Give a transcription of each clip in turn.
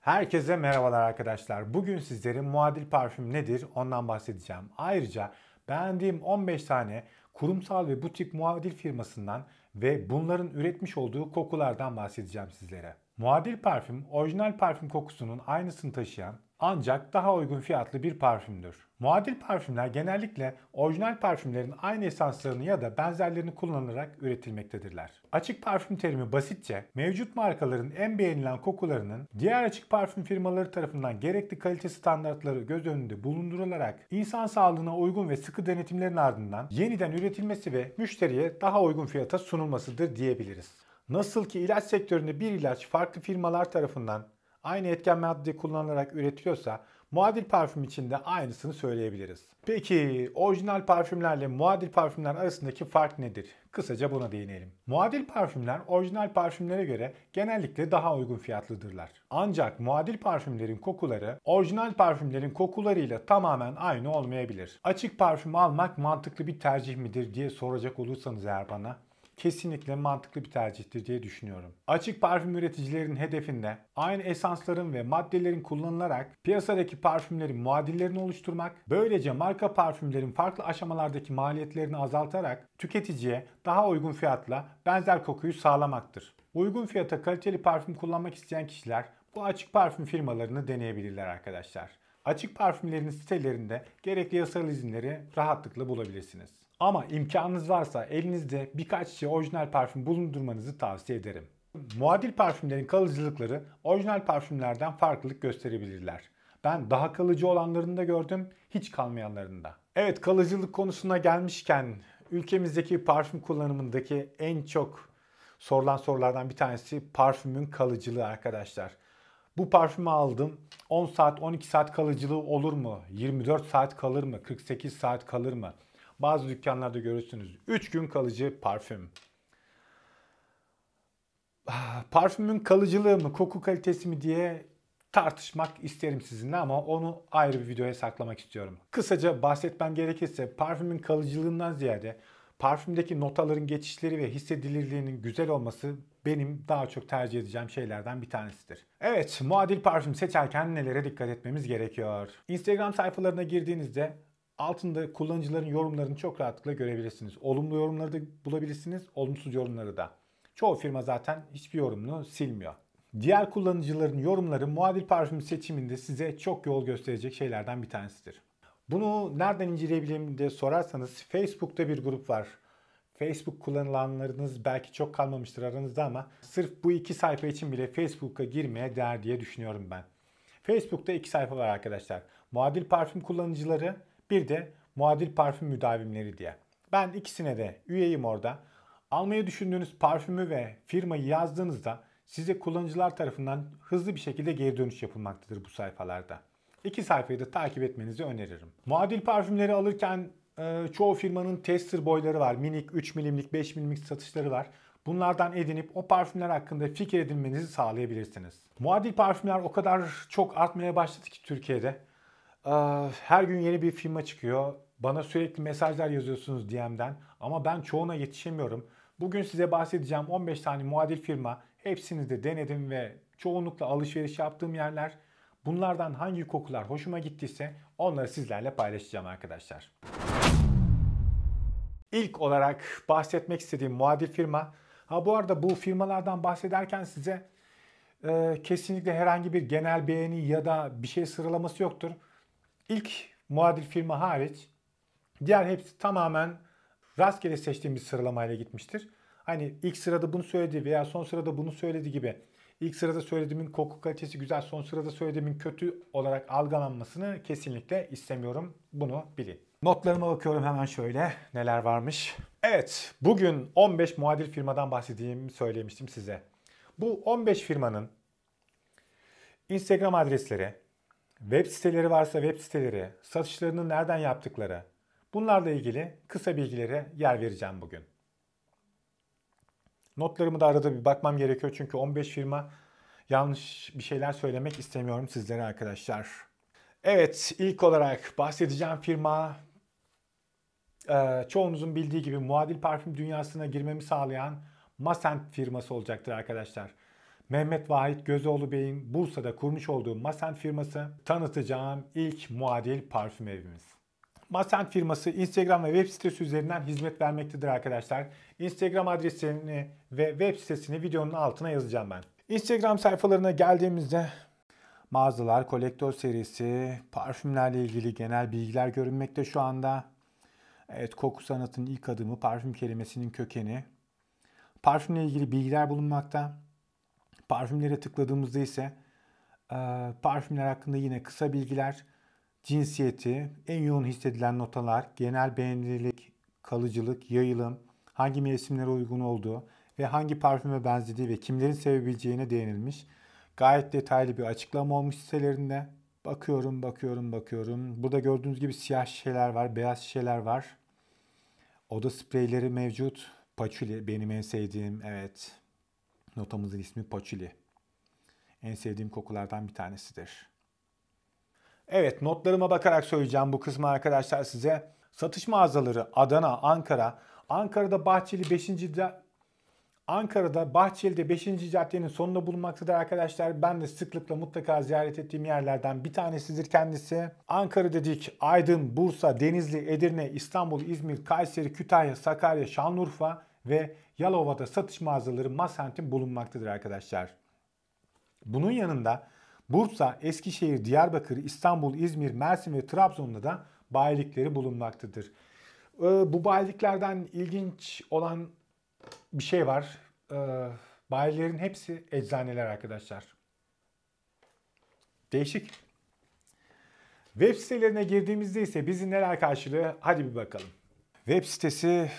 Herkese merhabalar arkadaşlar. Bugün sizlerin muadil parfüm nedir ondan bahsedeceğim. Ayrıca beğendiğim 15 tane kurumsal ve butik muadil firmasından ve bunların üretmiş olduğu kokulardan bahsedeceğim sizlere. Muadil parfüm, orijinal parfüm kokusunun aynısını taşıyan ancak daha uygun fiyatlı bir parfümdür. Muadil parfümler genellikle orijinal parfümlerin aynı esanslarını ya da benzerlerini kullanılarak üretilmektedirler. Açık parfüm terimi basitçe mevcut markaların en beğenilen kokularının diğer açık parfüm firmaları tarafından gerekli kalite standartları göz önünde bulundurularak insan sağlığına uygun ve sıkı denetimlerin ardından yeniden üretilmesi ve müşteriye daha uygun fiyata sunulmasıdır diyebiliriz. Nasıl ki ilaç sektöründe bir ilaç farklı firmalar tarafından aynı etken madde kullanılarak üretiliyorsa muadil parfüm için de aynısını söyleyebiliriz. Peki orijinal parfümlerle muadil parfümler arasındaki fark nedir? Kısaca buna değinelim. Muadil parfümler orijinal parfümlere göre genellikle daha uygun fiyatlıdırlar. Ancak muadil parfümlerin kokuları orijinal parfümlerin kokularıyla tamamen aynı olmayabilir. Açık parfüm almak mantıklı bir tercih midir diye soracak olursanız eğer bana kesinlikle mantıklı bir tercihtir diye düşünüyorum. Açık parfüm üreticilerinin hedefinde aynı esansların ve maddelerin kullanılarak piyasadaki parfümlerin muadillerini oluşturmak, böylece marka parfümlerin farklı aşamalardaki maliyetlerini azaltarak tüketiciye daha uygun fiyatla benzer kokuyu sağlamaktır. Uygun fiyata kaliteli parfüm kullanmak isteyen kişiler bu açık parfüm firmalarını deneyebilirler arkadaşlar. Açık parfümlerin sitelerinde gerekli yasal izinleri rahatlıkla bulabilirsiniz. Ama imkanınız varsa elinizde birkaç şişe orijinal parfüm bulundurmanızı tavsiye ederim. Muadil parfümlerin kalıcılıkları orijinal parfümlerden farklılık gösterebilirler. Ben daha kalıcı olanlarını da gördüm, hiç kalmayanlarını da. Evet kalıcılık konusuna gelmişken ülkemizdeki parfüm kullanımındaki en çok sorulan sorulardan bir tanesi parfümün kalıcılığı arkadaşlar. Bu parfümü aldım. 10 saat, 12 saat kalıcılığı olur mu? 24 saat kalır mı? 48 saat kalır mı? Bazı dükkanlarda görürsünüz. 3 gün kalıcı parfüm. Ah, parfümün kalıcılığı mı, koku kalitesi mi diye tartışmak isterim sizinle ama onu ayrı bir videoya saklamak istiyorum. Kısaca bahsetmem gerekirse parfümün kalıcılığından ziyade parfümdeki notaların geçişleri ve hissedilirliğinin güzel olması benim daha çok tercih edeceğim şeylerden bir tanesidir. Evet, muadil parfüm seçerken nelere dikkat etmemiz gerekiyor? Instagram sayfalarına girdiğinizde Altında kullanıcıların yorumlarını çok rahatlıkla görebilirsiniz. Olumlu yorumları da bulabilirsiniz, olumsuz yorumları da. Çoğu firma zaten hiçbir yorumunu silmiyor. Diğer kullanıcıların yorumları muadil parfüm seçiminde size çok yol gösterecek şeylerden bir tanesidir. Bunu nereden inceleyebilirim diye sorarsanız Facebook'ta bir grup var. Facebook kullanılanlarınız belki çok kalmamıştır aranızda ama sırf bu iki sayfa için bile Facebook'a girmeye değer diye düşünüyorum ben. Facebook'ta iki sayfa var arkadaşlar. Muadil parfüm kullanıcıları bir de muadil parfüm müdavimleri diye. Ben ikisine de üyeyim orada. Almayı düşündüğünüz parfümü ve firmayı yazdığınızda size kullanıcılar tarafından hızlı bir şekilde geri dönüş yapılmaktadır bu sayfalarda. İki sayfayı da takip etmenizi öneririm. Muadil parfümleri alırken e, çoğu firmanın tester boyları var. Minik, 3 milimlik, 5 milimlik satışları var. Bunlardan edinip o parfümler hakkında fikir edinmenizi sağlayabilirsiniz. Muadil parfümler o kadar çok artmaya başladı ki Türkiye'de. Ah, her gün yeni bir firma çıkıyor. Bana sürekli mesajlar yazıyorsunuz DM'den ama ben çoğuna yetişemiyorum. Bugün size bahsedeceğim 15 tane muadil firma. Hepsini de denedim ve çoğunlukla alışveriş yaptığım yerler. Bunlardan hangi kokular hoşuma gittiyse onları sizlerle paylaşacağım arkadaşlar. İlk olarak bahsetmek istediğim muadil firma. Ha bu arada bu firmalardan bahsederken size e, kesinlikle herhangi bir genel beğeni ya da bir şey sıralaması yoktur İlk muadil firma hariç diğer hepsi tamamen rastgele seçtiğim bir sıralamayla gitmiştir. Hani ilk sırada bunu söyledi veya son sırada bunu söyledi gibi ilk sırada söylediğimin koku kalitesi güzel, son sırada söylediğimin kötü olarak algılanmasını kesinlikle istemiyorum. Bunu bilin. Notlarıma bakıyorum hemen şöyle neler varmış. Evet, bugün 15 muadil firmadan bahsedeyim söylemiştim size. Bu 15 firmanın Instagram adresleri, Web siteleri varsa web siteleri, satışlarını nereden yaptıkları, bunlarla ilgili kısa bilgilere yer vereceğim bugün. Notlarımı da arada bir bakmam gerekiyor çünkü 15 firma yanlış bir şeyler söylemek istemiyorum sizlere arkadaşlar. Evet ilk olarak bahsedeceğim firma e, çoğunuzun bildiği gibi muadil parfüm dünyasına girmemi sağlayan Masent firması olacaktır arkadaşlar. Mehmet Vahit Gözoğlu Bey'in Bursa'da kurmuş olduğu Masent firması tanıtacağım ilk muadil parfüm evimiz. Masent firması Instagram ve web sitesi üzerinden hizmet vermektedir arkadaşlar. Instagram adresini ve web sitesini videonun altına yazacağım ben. Instagram sayfalarına geldiğimizde mağazalar, kolektör serisi, parfümlerle ilgili genel bilgiler görünmekte şu anda. Evet, koku sanatının ilk adımı parfüm kelimesinin kökeni. Parfümle ilgili bilgiler bulunmakta. Parfümlere tıkladığımızda ise e, parfümler hakkında yine kısa bilgiler, cinsiyeti, en yoğun hissedilen notalar, genel beğenilik, kalıcılık, yayılım, hangi mevsimlere uygun olduğu ve hangi parfüme benzediği ve kimlerin sevebileceğine değinilmiş. Gayet detaylı bir açıklama olmuş sitelerinde. Bakıyorum, bakıyorum, bakıyorum. Burada gördüğünüz gibi siyah şişeler var, beyaz şişeler var. Oda spreyleri mevcut. Paçuli benim en sevdiğim, evet. Notamızın ismi Paçili. En sevdiğim kokulardan bir tanesidir. Evet notlarıma bakarak söyleyeceğim bu kısmı arkadaşlar size. Satış mağazaları Adana, Ankara. Ankara'da Bahçeli 5. Ankara'da Bahçeli'de 5. caddenin sonunda bulunmaktadır arkadaşlar. Ben de sıklıkla mutlaka ziyaret ettiğim yerlerden bir tanesidir kendisi. Ankara dedik, Aydın, Bursa, Denizli, Edirne, İstanbul, İzmir, Kayseri, Kütahya, Sakarya, Şanlıurfa ve Yalova'da satış mağazaları Masent'in bulunmaktadır arkadaşlar. Bunun yanında Bursa, Eskişehir, Diyarbakır, İstanbul, İzmir, Mersin ve Trabzon'da da bayilikleri bulunmaktadır. Ee, bu bayiliklerden ilginç olan bir şey var. Ee, bayilerin hepsi eczaneler arkadaşlar. Değişik. Web sitelerine girdiğimizde ise bizi neler karşılıyor hadi bir bakalım. Web sitesi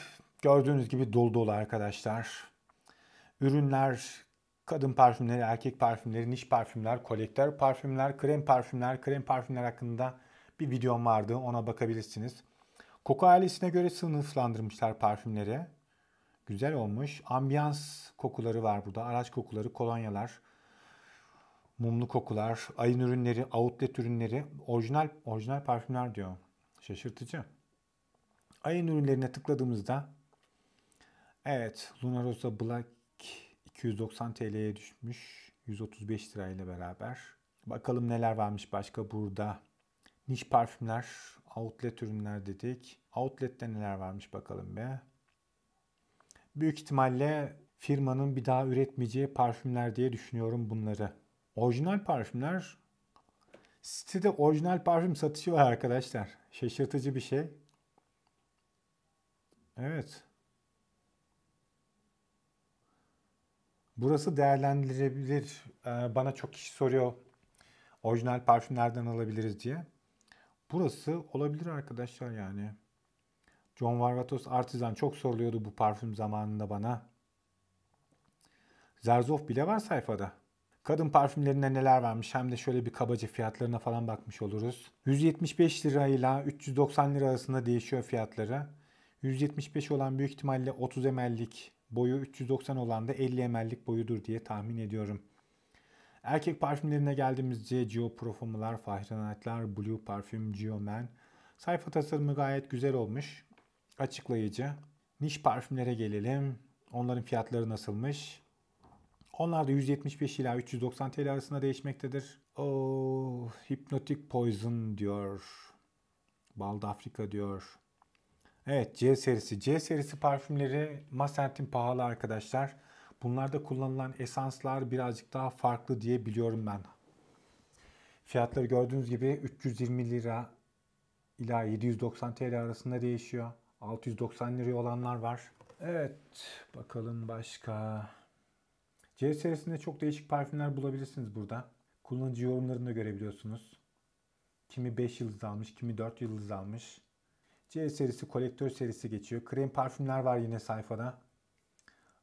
Gördüğünüz gibi dolu dolu arkadaşlar. Ürünler, kadın parfümleri, erkek parfümleri, niş parfümler, kolektör parfümler, krem parfümler, krem parfümler hakkında bir videom vardı. Ona bakabilirsiniz. Koku ailesine göre sınıflandırmışlar parfümleri. Güzel olmuş. Ambiyans kokuları var burada. Araç kokuları, kolonyalar, mumlu kokular, ayın ürünleri, outlet ürünleri, orijinal orijinal parfümler diyor. Şaşırtıcı. Ayın ürünlerine tıkladığımızda Evet Lunarosa Black 290 TL'ye düşmüş. 135 lirayla beraber. Bakalım neler varmış başka burada. Niş parfümler, outlet ürünler dedik. Outlet'te neler varmış bakalım be. Büyük ihtimalle firmanın bir daha üretmeyeceği parfümler diye düşünüyorum bunları. Orijinal parfümler sitede orijinal parfüm satışı var arkadaşlar. Şaşırtıcı bir şey. Evet. Burası değerlendirilebilir. Ee, bana çok kişi soruyor orijinal parfüm nereden alabiliriz diye. Burası olabilir arkadaşlar yani. John Varvatos Artisan çok soruluyordu bu parfüm zamanında bana. Zerzov bile var sayfada. Kadın parfümlerine neler varmış hem de şöyle bir kabaca fiyatlarına falan bakmış oluruz. 175 lirayla 390 lira arasında değişiyor fiyatları. 175 olan büyük ihtimalle 30 ml'lik Boyu 390 olan da 50 ml'lik boyudur diye tahmin ediyorum. Erkek parfümlerine geldiğimizde Gio Profume'lar, Fahrenheit'ler, Blue Parfüm, Gio Men. Sayfa tasarımı gayet güzel olmuş. Açıklayıcı. Niş parfümlere gelelim. Onların fiyatları nasılmış? Onlar da 175 ila 390 TL arasında değişmektedir. Oh, Hypnotic Poison diyor. Bald Afrika diyor. Evet C serisi. C serisi parfümleri Masent'in pahalı arkadaşlar. Bunlarda kullanılan esanslar birazcık daha farklı diye biliyorum ben. Fiyatları gördüğünüz gibi 320 lira ila 790 TL arasında değişiyor. 690 liraya olanlar var. Evet bakalım başka. C serisinde çok değişik parfümler bulabilirsiniz burada. Kullanıcı yorumlarını da görebiliyorsunuz. Kimi 5 yıldız almış, kimi 4 yıldız almış. C serisi, kolektör serisi geçiyor. Krem parfümler var yine sayfada.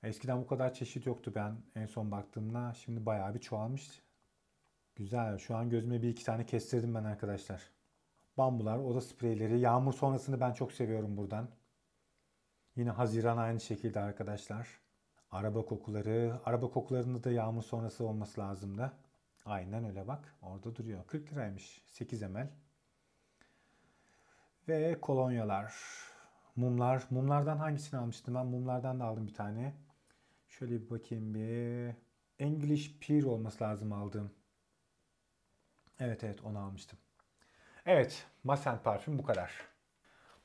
Eskiden bu kadar çeşit yoktu ben en son baktığımda. Şimdi bayağı bir çoğalmış. Güzel. Şu an gözüme bir iki tane kestirdim ben arkadaşlar. Bambular, oda spreyleri. Yağmur sonrasını ben çok seviyorum buradan. Yine Haziran aynı şekilde arkadaşlar. Araba kokuları. Araba kokularında da yağmur sonrası olması lazım da. Aynen öyle bak. Orada duruyor. 40 liraymış. 8 ml. Ve kolonyalar. Mumlar. Mumlardan hangisini almıştım ben? Mumlardan da aldım bir tane. Şöyle bir bakayım bir. English Peer olması lazım aldığım. Evet evet onu almıştım. Evet Masent parfüm bu kadar.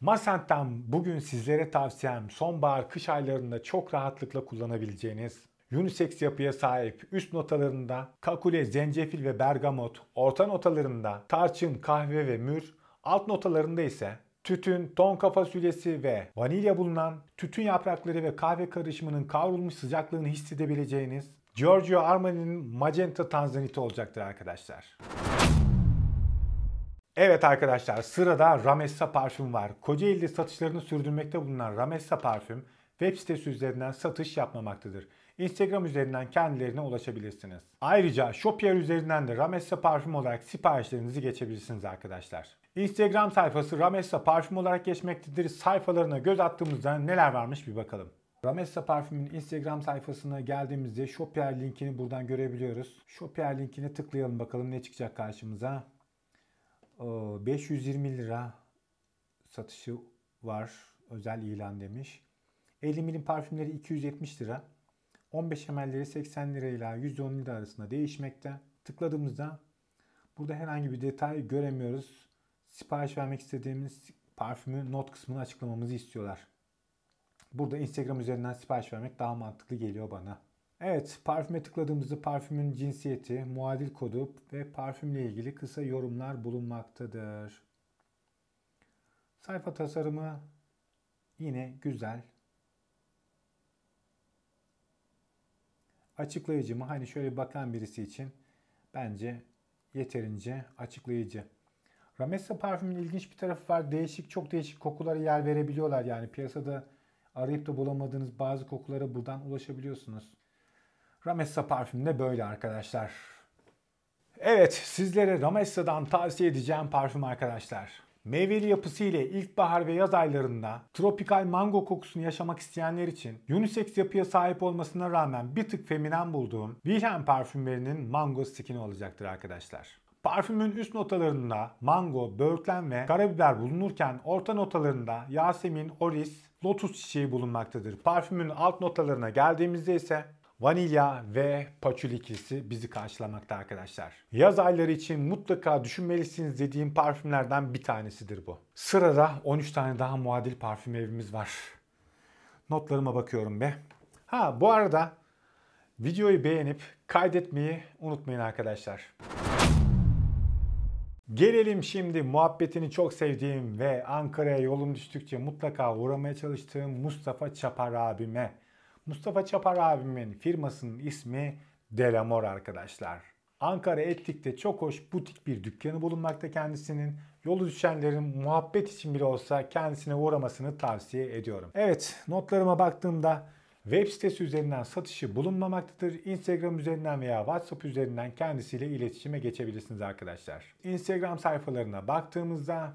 Masent'ten bugün sizlere tavsiyem sonbahar kış aylarında çok rahatlıkla kullanabileceğiniz unisex yapıya sahip üst notalarında kakule, zencefil ve bergamot, orta notalarında tarçın, kahve ve mür, Alt notalarında ise tütün, tonka fasulyesi ve vanilya bulunan tütün yaprakları ve kahve karışımının kavrulmuş sıcaklığını hissedebileceğiniz Giorgio Armani'nin Magenta tanzanite olacaktır arkadaşlar. Evet arkadaşlar sırada Ramessa parfüm var. Kocaeli'de satışlarını sürdürmekte bulunan Ramessa parfüm web sitesi üzerinden satış yapmamaktadır. Instagram üzerinden kendilerine ulaşabilirsiniz. Ayrıca Shopier üzerinden de Ramessa parfüm olarak siparişlerinizi geçebilirsiniz arkadaşlar. Instagram sayfası Ramessa parfüm olarak geçmektedir. Sayfalarına göz attığımızda neler varmış bir bakalım. Ramessa parfümün Instagram sayfasına geldiğimizde Shopier linkini buradan görebiliyoruz. Shopier linkine tıklayalım bakalım ne çıkacak karşımıza. 520 lira satışı var. Özel ilan demiş. 50 milim parfümleri 270 lira. 15 ml'leri 80 lira ile %10 lira arasında değişmekte. Tıkladığımızda burada herhangi bir detay göremiyoruz sipariş vermek istediğimiz parfümü not kısmını açıklamamızı istiyorlar. Burada Instagram üzerinden sipariş vermek daha mantıklı geliyor bana. Evet, parfüme tıkladığımızda parfümün cinsiyeti, muadil kodu ve parfümle ilgili kısa yorumlar bulunmaktadır. Sayfa tasarımı yine güzel. Açıklayıcı mı? Hani şöyle bakan birisi için bence yeterince açıklayıcı. Ramessa parfümün ilginç bir tarafı var. Değişik, çok değişik kokulara yer verebiliyorlar. Yani piyasada arayıp da bulamadığınız bazı kokulara buradan ulaşabiliyorsunuz. Ramessa parfüm de böyle arkadaşlar. Evet, sizlere Ramessa'dan tavsiye edeceğim parfüm arkadaşlar. Meyveli yapısı ile ilkbahar ve yaz aylarında tropikal mango kokusunu yaşamak isteyenler için unisex yapıya sahip olmasına rağmen bir tık feminen bulduğum Wilhelm parfümlerinin mango skin'i olacaktır arkadaşlar. Parfümün üst notalarında mango, böğürtlen ve karabiber bulunurken orta notalarında yasemin, oris, lotus çiçeği bulunmaktadır. Parfümün alt notalarına geldiğimizde ise vanilya ve patchouli ikilisi bizi karşılamakta arkadaşlar. Yaz ayları için mutlaka düşünmelisiniz dediğim parfümlerden bir tanesidir bu. Sırada 13 tane daha muadil parfüm evimiz var. Notlarıma bakıyorum be. Ha bu arada videoyu beğenip kaydetmeyi unutmayın arkadaşlar. Gelelim şimdi muhabbetini çok sevdiğim ve Ankara'ya yolum düştükçe mutlaka uğramaya çalıştığım Mustafa Çapar abime. Mustafa Çapar abimin firmasının ismi Delamor arkadaşlar. Ankara Etlik'te çok hoş butik bir dükkanı bulunmakta kendisinin. Yolu düşenlerin muhabbet için bile olsa kendisine uğramasını tavsiye ediyorum. Evet notlarıma baktığımda Web sitesi üzerinden satışı bulunmamaktadır. Instagram üzerinden veya WhatsApp üzerinden kendisiyle iletişime geçebilirsiniz arkadaşlar. Instagram sayfalarına baktığımızda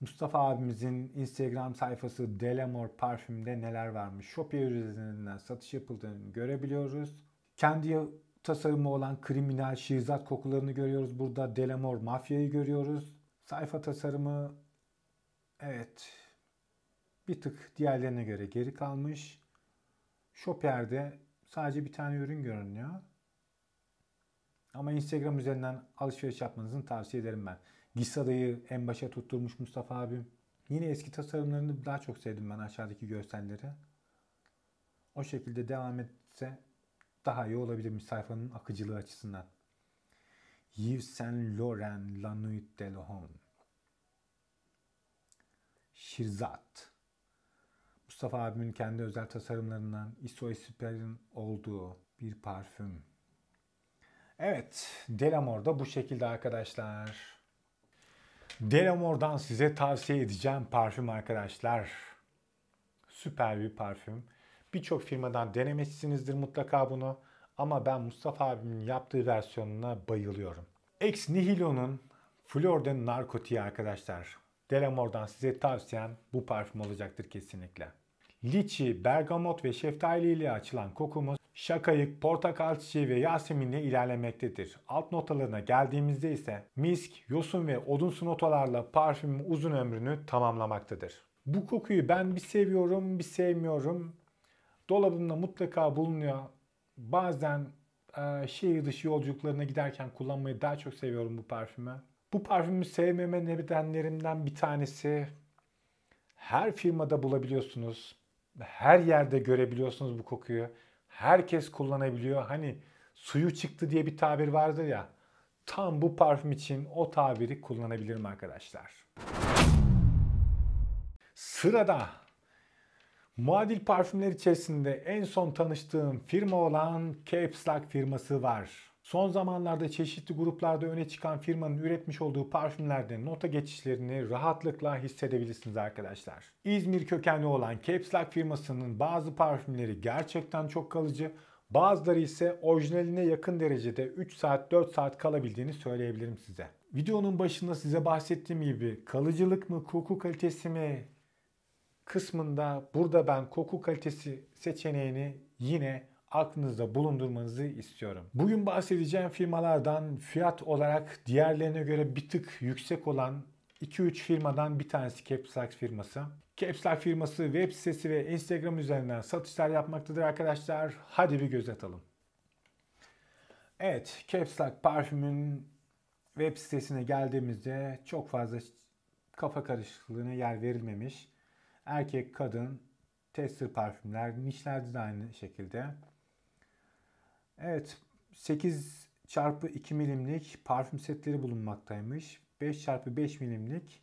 Mustafa abimizin Instagram sayfası Delamore parfümde neler varmış. Shopee üzerinden satış yapıldığını görebiliyoruz. Kendi tasarımı olan kriminal şirzat kokularını görüyoruz. Burada Delamore mafyayı görüyoruz. Sayfa tasarımı evet bir tık diğerlerine göre geri kalmış. Shopper'de sadece bir tane ürün görünüyor. Ama Instagram üzerinden alışveriş yapmanızı tavsiye ederim ben. Gisa'dayı en başa tutturmuş Mustafa abim. Yine eski tasarımlarını daha çok sevdim ben aşağıdaki görselleri. O şekilde devam etse daha iyi olabilirmiş sayfanın akıcılığı açısından. Yves Saint Laurent La Nuit de la Şirzat. Mustafa abimin kendi özel tasarımlarından Isoesper'in olduğu bir parfüm. Evet, Delamor da bu şekilde arkadaşlar. Delamor'dan size tavsiye edeceğim parfüm arkadaşlar. Süper bir parfüm. Birçok firmadan denemişsinizdir mutlaka bunu. Ama ben Mustafa abimin yaptığı versiyonuna bayılıyorum. Ex Nihilo'nun Flor de Narcotiği arkadaşlar. Delamor'dan size tavsiyem bu parfüm olacaktır kesinlikle liçi, bergamot ve şeftali ile açılan kokumuz şakayık, portakal çiçeği ve yaseminle ilerlemektedir. Alt notalarına geldiğimizde ise misk, yosun ve odunsu notalarla parfümün uzun ömrünü tamamlamaktadır. Bu kokuyu ben bir seviyorum, bir sevmiyorum. Dolabımda mutlaka bulunuyor. Bazen e, şehir dışı yolculuklarına giderken kullanmayı daha çok seviyorum bu parfümü. Bu parfümü sevmeme nedenlerimden bir tanesi her firmada bulabiliyorsunuz her yerde görebiliyorsunuz bu kokuyu. Herkes kullanabiliyor. Hani suyu çıktı diye bir tabir vardır ya. Tam bu parfüm için o tabiri kullanabilirim arkadaşlar. Sırada muadil parfümler içerisinde en son tanıştığım firma olan Caps Lock firması var. Son zamanlarda çeşitli gruplarda öne çıkan firmanın üretmiş olduğu parfümlerde nota geçişlerini rahatlıkla hissedebilirsiniz arkadaşlar. İzmir kökenli olan Caps Lock firmasının bazı parfümleri gerçekten çok kalıcı, bazıları ise orijinaline yakın derecede 3 saat 4 saat kalabildiğini söyleyebilirim size. Videonun başında size bahsettiğim gibi kalıcılık mı, koku kalitesi mi kısmında burada ben koku kalitesi seçeneğini yine aklınızda bulundurmanızı istiyorum. Bugün bahsedeceğim firmalardan fiyat olarak diğerlerine göre bir tık yüksek olan 2-3 firmadan bir tanesi Caps Lock firması. Caps Lock firması web sitesi ve Instagram üzerinden satışlar yapmaktadır arkadaşlar. Hadi bir göz atalım. Evet, Caps Lock parfümün web sitesine geldiğimizde çok fazla kafa karışıklığına yer verilmemiş. Erkek, kadın, tester parfümler, nişlerde de aynı şekilde. Evet 8 çarpı 2 milimlik parfüm setleri bulunmaktaymış. 5 çarpı 5 milimlik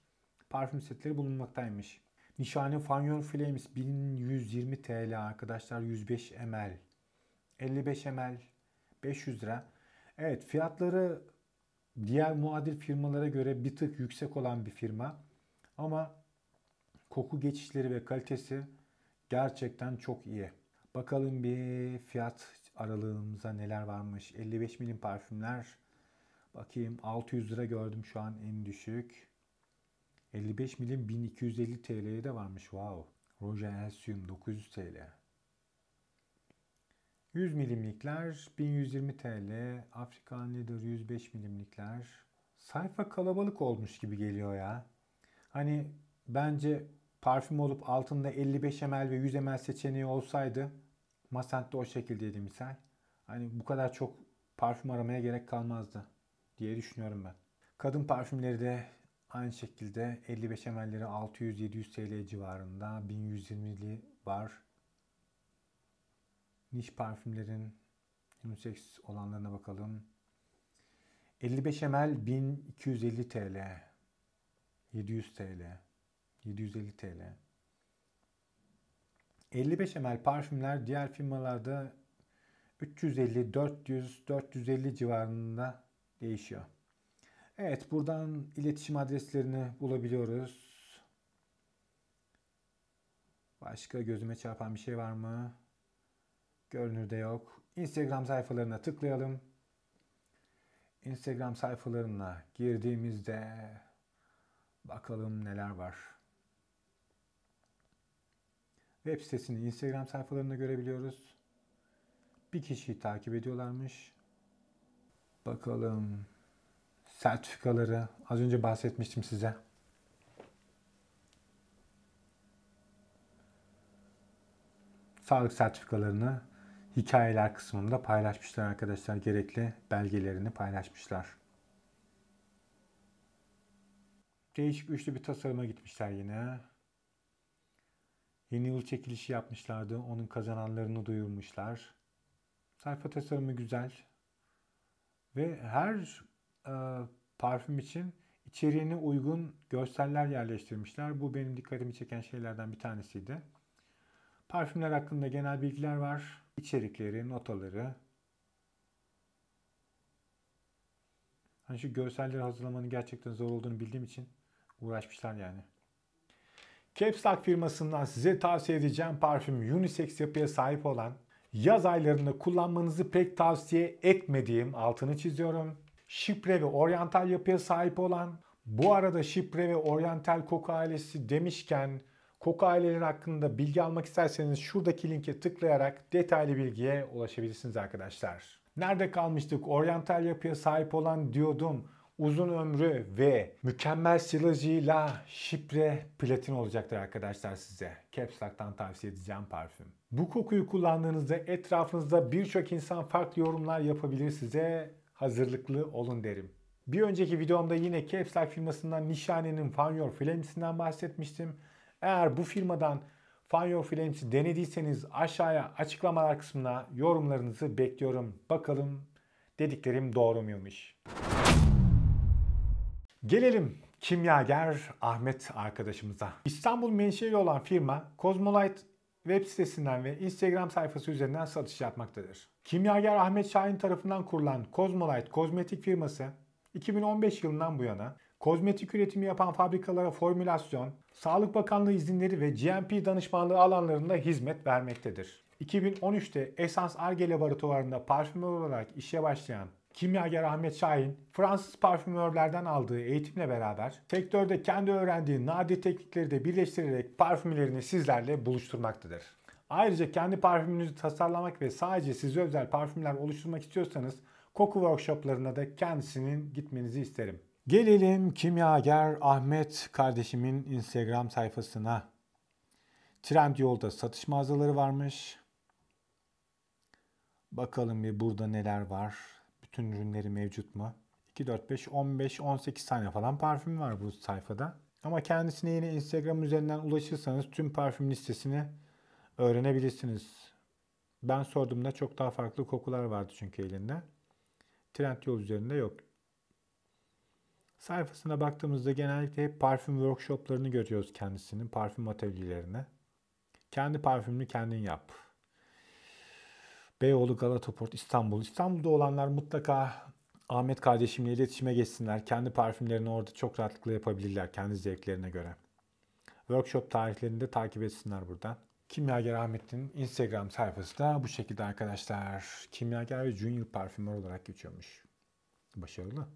parfüm setleri bulunmaktaymış. Nişane Fanyon Flames 1120 TL arkadaşlar 105 ml. 55 ml 500 lira. Evet fiyatları diğer muadil firmalara göre bir tık yüksek olan bir firma. Ama koku geçişleri ve kalitesi gerçekten çok iyi. Bakalım bir fiyat aralığımıza neler varmış. 55 milim parfümler. Bakayım 600 lira gördüm şu an en düşük. 55 milim 1250 TL'ye de varmış. Wow. Roja Elsium 900 TL. 100 milimlikler 1120 TL. Afrika Leather 105 milimlikler. Sayfa kalabalık olmuş gibi geliyor ya. Hani bence parfüm olup altında 55 ml ve 100 ml seçeneği olsaydı Masent'te o şekildeydi misal. Hani bu kadar çok parfüm aramaya gerek kalmazdı diye düşünüyorum ben. Kadın parfümleri de aynı şekilde 55 ml'leri 600-700 TL civarında 1120'li var. Niş parfümlerin unisex olanlarına bakalım. 55 ml 1250 TL. 700 TL. 750 TL. 55 ml parfümler diğer firmalarda 350, 400, 450 civarında değişiyor. Evet buradan iletişim adreslerini bulabiliyoruz. Başka gözüme çarpan bir şey var mı? Görünürde yok. Instagram sayfalarına tıklayalım. Instagram sayfalarına girdiğimizde bakalım neler var. Web sitesini Instagram sayfalarında görebiliyoruz. Bir kişiyi takip ediyorlarmış. Bakalım. Sertifikaları. Az önce bahsetmiştim size. Sağlık sertifikalarını hikayeler kısmında paylaşmışlar arkadaşlar. Gerekli belgelerini paylaşmışlar. Değişik üçlü bir tasarıma gitmişler yine. Yeni yıl çekilişi yapmışlardı. Onun kazananlarını duyurmuşlar. Sayfa tasarımı güzel. Ve her e, parfüm için içeriğine uygun görseller yerleştirmişler. Bu benim dikkatimi çeken şeylerden bir tanesiydi. Parfümler hakkında genel bilgiler var. İçerikleri, notaları. Hani şu görselleri hazırlamanın gerçekten zor olduğunu bildiğim için uğraşmışlar yani. Caps Lock firmasından size tavsiye edeceğim parfüm unisex yapıya sahip olan yaz aylarında kullanmanızı pek tavsiye etmediğim altını çiziyorum. Şipre ve oryantal yapıya sahip olan bu arada şipre ve oryantal koku ailesi demişken koku aileleri hakkında bilgi almak isterseniz şuradaki linke tıklayarak detaylı bilgiye ulaşabilirsiniz arkadaşlar. Nerede kalmıştık? Oryantal yapıya sahip olan diyordum uzun ömrü ve mükemmel silajıyla şifre platin olacaktır arkadaşlar size. Caps Lock'tan tavsiye edeceğim parfüm. Bu kokuyu kullandığınızda etrafınızda birçok insan farklı yorumlar yapabilir size. Hazırlıklı olun derim. Bir önceki videomda yine Caps Lock firmasından Nişane'nin Fanyor Your Flames'inden bahsetmiştim. Eğer bu firmadan Fanyor Your Flames'i denediyseniz aşağıya açıklamalar kısmına yorumlarınızı bekliyorum. Bakalım dediklerim doğru muymuş? Gelelim kimyager Ahmet arkadaşımıza. İstanbul menşeli olan firma Cosmolite web sitesinden ve Instagram sayfası üzerinden satış yapmaktadır. Kimyager Ahmet Şahin tarafından kurulan Cosmolite kozmetik firması 2015 yılından bu yana kozmetik üretimi yapan fabrikalara formülasyon, Sağlık Bakanlığı izinleri ve GMP danışmanlığı alanlarında hizmet vermektedir. 2013'te Esans Arge laboratuvarında parfüm olarak işe başlayan kimyager Ahmet Şahin, Fransız parfümörlerden aldığı eğitimle beraber sektörde kendi öğrendiği nadir teknikleri de birleştirerek parfümlerini sizlerle buluşturmaktadır. Ayrıca kendi parfümünüzü tasarlamak ve sadece size özel parfümler oluşturmak istiyorsanız koku workshoplarına da kendisinin gitmenizi isterim. Gelelim kimyager Ahmet kardeşimin Instagram sayfasına. Trend yolda satış mağazaları varmış. Bakalım bir burada neler var bütün ürünleri mevcut mu? 2, 4, 5, 15, 18 tane falan parfüm var bu sayfada. Ama kendisine yine Instagram üzerinden ulaşırsanız tüm parfüm listesini öğrenebilirsiniz. Ben sorduğumda çok daha farklı kokular vardı çünkü elinde. Trendyol üzerinde yok. Sayfasına baktığımızda genellikle hep parfüm workshoplarını görüyoruz kendisinin, parfüm atölyelerine. Kendi parfümünü kendin yap. Beyoğlu, Galataport, İstanbul. İstanbul'da olanlar mutlaka Ahmet kardeşimle iletişime geçsinler. Kendi parfümlerini orada çok rahatlıkla yapabilirler kendi zevklerine göre. Workshop tarihlerini de takip etsinler buradan. Kimyager Ahmet'in Instagram sayfası da bu şekilde arkadaşlar. Kimyager ve Junior Parfümör olarak geçiyormuş. Başarılı.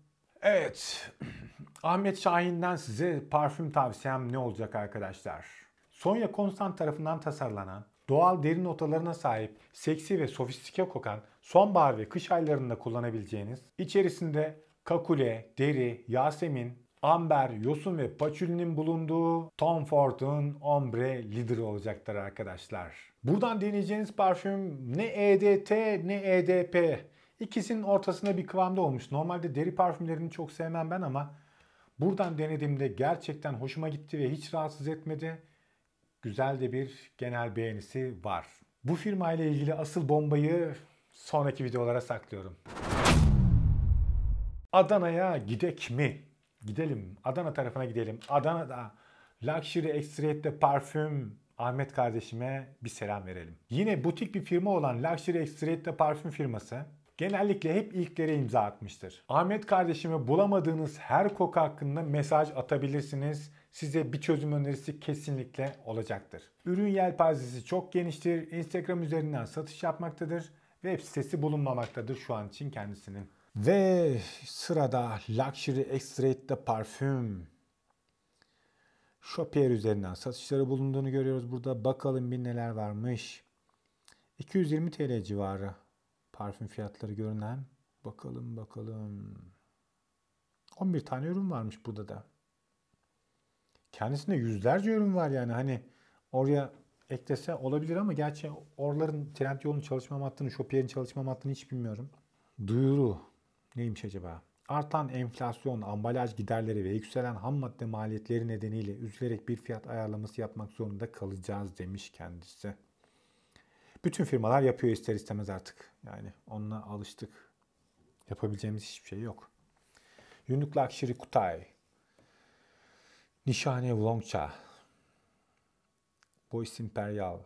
Evet. Ahmet Şahin'den size parfüm tavsiyem ne olacak arkadaşlar? Sonya Konstant tarafından tasarlanan, doğal derin notalarına sahip, seksi ve sofistike kokan, sonbahar ve kış aylarında kullanabileceğiniz, içerisinde kakule, deri, yasemin, amber, yosun ve paçulinin bulunduğu Tom Ford'un ombre lideri olacaktır arkadaşlar. Buradan deneyeceğiniz parfüm ne EDT ne EDP. İkisinin ortasında bir kıvamda olmuş. Normalde deri parfümlerini çok sevmem ben ama buradan denediğimde gerçekten hoşuma gitti ve hiç rahatsız etmedi güzel de bir genel beğenisi var. Bu firma ile ilgili asıl bombayı sonraki videolara saklıyorum. Adana'ya gidek mi? Gidelim. Adana tarafına gidelim. Adana'da Luxury Extrate'de parfüm Ahmet kardeşime bir selam verelim. Yine butik bir firma olan Luxury Extrate'de parfüm firması genellikle hep ilklere imza atmıştır. Ahmet kardeşime bulamadığınız her koku hakkında mesaj atabilirsiniz size bir çözüm önerisi kesinlikle olacaktır. Ürün yelpazesi çok geniştir. Instagram üzerinden satış yapmaktadır. Web sitesi bulunmamaktadır şu an için kendisinin. Ve sırada Luxury x de parfüm. Shopier üzerinden satışları bulunduğunu görüyoruz burada. Bakalım bir neler varmış. 220 TL civarı parfüm fiyatları görünen. Bakalım bakalım. 11 tane ürün varmış burada da kendisinde yüzlerce ürün var yani hani oraya eklese olabilir ama gerçi orların Trendyol'un çalışma hattını, Shopify'in çalışma hattını hiç bilmiyorum. Duyuru neymiş acaba? Artan enflasyon, ambalaj giderleri ve yükselen ham madde maliyetleri nedeniyle üzülerek bir fiyat ayarlaması yapmak zorunda kalacağız demiş kendisi. Bütün firmalar yapıyor ister istemez artık. Yani onunla alıştık. Yapabileceğimiz hiçbir şey yok. Yunuklu Akşiri Kutay Nişane Vlongcha, Boys Imperial,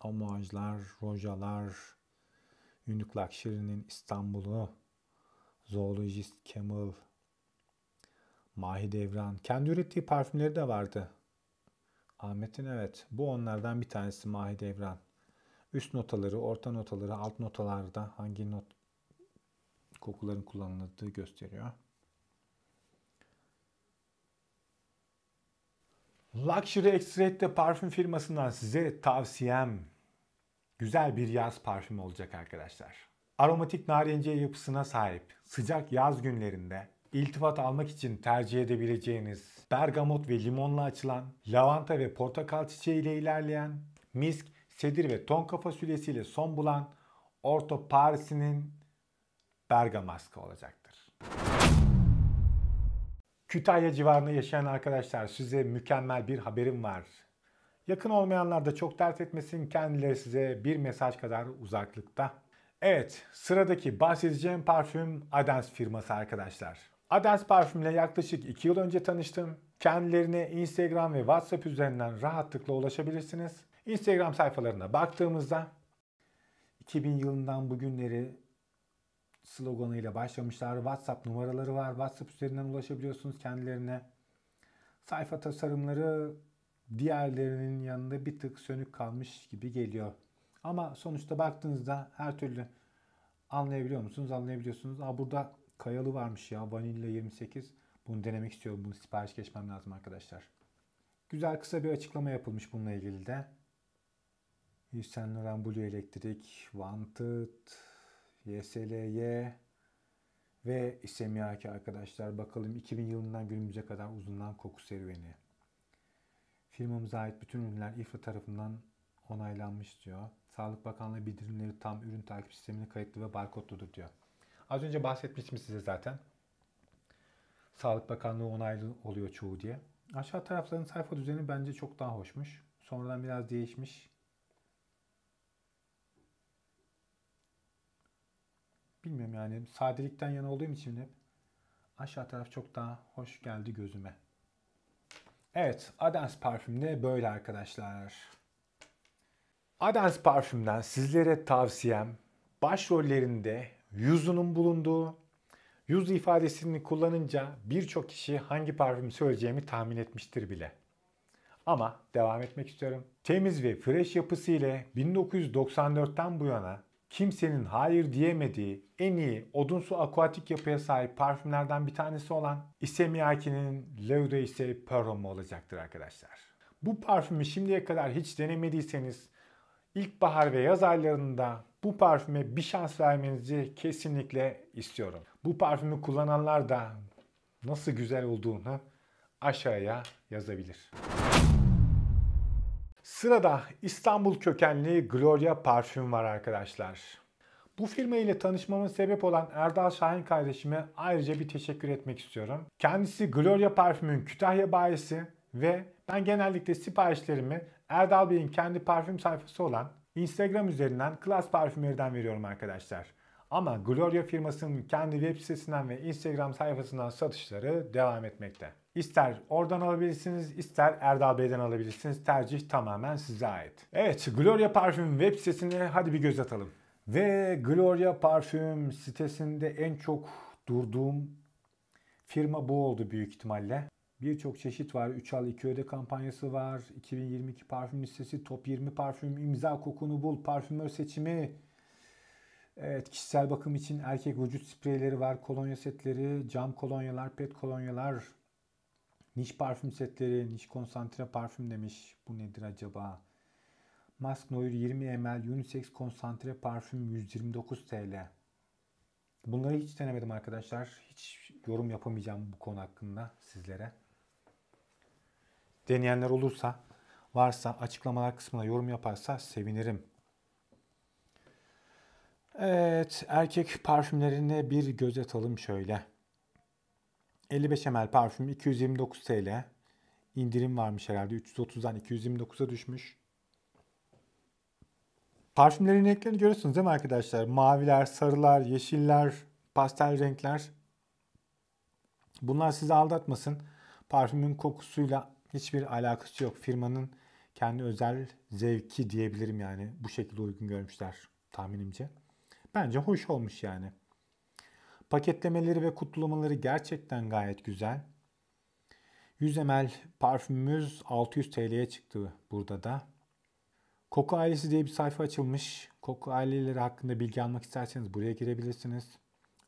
Amajlar, Rojalar, Unique Luxury'nin İstanbul'u, Zoologist Camel, Mahidevran. Kendi ürettiği parfümleri de vardı. Ahmet'in evet. Bu onlardan bir tanesi Mahidevran. Üst notaları, orta notaları, alt notalarda hangi not kokuların kullanıldığı gösteriyor. Luxury Extract'te parfüm firmasından size tavsiyem güzel bir yaz parfümü olacak arkadaşlar. Aromatik narenciye yapısına sahip sıcak yaz günlerinde iltifat almak için tercih edebileceğiniz bergamot ve limonla açılan, lavanta ve portakal çiçeği ile ilerleyen, misk, sedir ve tonka kafa sülesiyle son bulan Orto Paris'inin Bergamaskı olacaktır. Kütahya civarında yaşayan arkadaşlar size mükemmel bir haberim var. Yakın olmayanlar da çok dert etmesin kendileri size bir mesaj kadar uzaklıkta. Evet sıradaki bahsedeceğim parfüm Adens firması arkadaşlar. Adens parfümle yaklaşık 2 yıl önce tanıştım. Kendilerine Instagram ve WhatsApp üzerinden rahatlıkla ulaşabilirsiniz. Instagram sayfalarına baktığımızda 2000 yılından bugünleri sloganıyla başlamışlar. WhatsApp numaraları var. WhatsApp üzerinden ulaşabiliyorsunuz kendilerine. Sayfa tasarımları diğerlerinin yanında bir tık sönük kalmış gibi geliyor. Ama sonuçta baktığınızda her türlü anlayabiliyor musunuz? Anlayabiliyorsunuz. Aa burada kayalı varmış ya Vanilla 28. Bunu denemek istiyorum. Bunu sipariş geçmem lazım arkadaşlar. Güzel kısa bir açıklama yapılmış bununla ilgili de. Yves Saint Laurent Blue Electric Wanted YSLY ve İSMİAK arkadaşlar. Bakalım 2000 yılından günümüze kadar uzunan koku serüveni. Firmamıza ait bütün ürünler İFRA tarafından onaylanmış diyor. Sağlık Bakanlığı bildirimleri tam ürün takip sistemine kayıtlı ve barkodludur diyor. Az önce bahsetmiştim size zaten. Sağlık Bakanlığı onaylı oluyor çoğu diye. Aşağı tarafların sayfa düzeni bence çok daha hoşmuş. Sonradan biraz değişmiş. bilmiyorum yani sadelikten yana olduğum için hep aşağı taraf çok daha hoş geldi gözüme. Evet Adens parfüm böyle arkadaşlar. Adens parfümden sizlere tavsiyem başrollerinde yüzünün bulunduğu yüz ifadesini kullanınca birçok kişi hangi parfüm söyleyeceğimi tahmin etmiştir bile. Ama devam etmek istiyorum. Temiz ve fresh yapısı ile 1994'ten bu yana kimsenin hayır diyemediği en iyi odunsu akuatik yapıya sahip parfümlerden bir tanesi olan Issey Miyake'nin L'Eau de Issey Perhomme olacaktır arkadaşlar. Bu parfümü şimdiye kadar hiç denemediyseniz ilkbahar ve yaz aylarında bu parfüme bir şans vermenizi kesinlikle istiyorum. Bu parfümü kullananlar da nasıl güzel olduğunu aşağıya yazabilir. Sırada İstanbul kökenli Gloria Parfüm var arkadaşlar. Bu firma ile tanışmamın sebep olan Erdal Şahin kardeşime ayrıca bir teşekkür etmek istiyorum. Kendisi Gloria Parfüm'ün Kütahya bayisi ve ben genellikle siparişlerimi Erdal Bey'in kendi parfüm sayfası olan Instagram üzerinden Klas Parfümeri'den veriyorum arkadaşlar. Ama Gloria firmasının kendi web sitesinden ve Instagram sayfasından satışları devam etmekte. İster oradan alabilirsiniz, ister Erdal Bey'den alabilirsiniz. Tercih tamamen size ait. Evet, Gloria Parfüm web sitesine hadi bir göz atalım. Ve Gloria Parfüm sitesinde en çok durduğum firma bu oldu büyük ihtimalle. Birçok çeşit var. 3 al 2 öde kampanyası var. 2022 parfüm listesi, top 20 parfüm, imza kokunu bul, parfümör seçimi. Evet, kişisel bakım için erkek vücut spreyleri var, kolonya setleri, cam kolonyalar, pet kolonyalar, Niş parfüm setleri, niş konsantre parfüm demiş. Bu nedir acaba? Mask Noir 20 ml unisex konsantre parfüm 129 TL. Bunları hiç denemedim arkadaşlar. Hiç yorum yapamayacağım bu konu hakkında sizlere. Deneyenler olursa, varsa açıklamalar kısmına yorum yaparsa sevinirim. Evet, erkek parfümlerine bir göz atalım şöyle. 55 ml parfüm 229 TL. İndirim varmış herhalde. 330'dan 229'a düşmüş. Parfümlerin renklerini görüyorsunuz değil mi arkadaşlar? Maviler, sarılar, yeşiller, pastel renkler. Bunlar sizi aldatmasın. Parfümün kokusuyla hiçbir alakası yok. Firmanın kendi özel zevki diyebilirim yani. Bu şekilde uygun görmüşler tahminimce. Bence hoş olmuş yani. Paketlemeleri ve kutlamaları gerçekten gayet güzel. 100 ml parfümümüz 600 TL'ye çıktı burada da. Koku ailesi diye bir sayfa açılmış. Koku aileleri hakkında bilgi almak isterseniz buraya girebilirsiniz.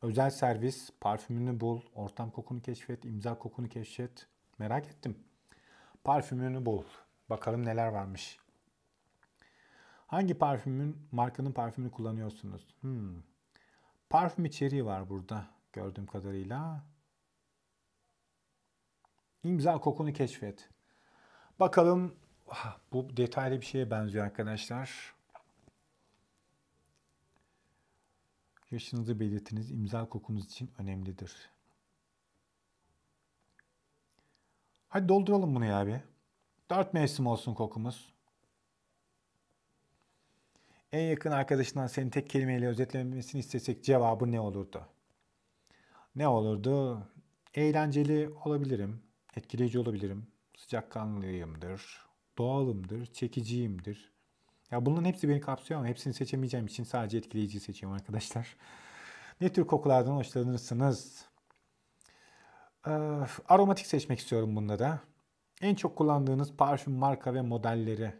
Özel servis, parfümünü bul, ortam kokunu keşfet, imza kokunu keşfet. Merak ettim. Parfümünü bul. Bakalım neler varmış. Hangi parfümün, markanın parfümünü kullanıyorsunuz? Hmm. Parfüm içeriği var burada gördüğüm kadarıyla. İmza kokunu keşfet. Bakalım ah, bu detaylı bir şeye benziyor arkadaşlar. Yaşınızı belirtiniz imza kokunuz için önemlidir. Hadi dolduralım bunu ya abi. Dört mevsim olsun kokumuz en yakın arkadaşından seni tek kelimeyle özetlemesini istesek cevabı ne olurdu? Ne olurdu? Eğlenceli olabilirim, etkileyici olabilirim, sıcakkanlıyımdır, doğalımdır, çekiciyimdir. Ya bunların hepsi beni kapsıyor ama hepsini seçemeyeceğim için sadece etkileyici seçiyorum arkadaşlar. Ne tür kokulardan hoşlanırsınız? Ee, aromatik seçmek istiyorum bunda da. En çok kullandığınız parfüm marka ve modelleri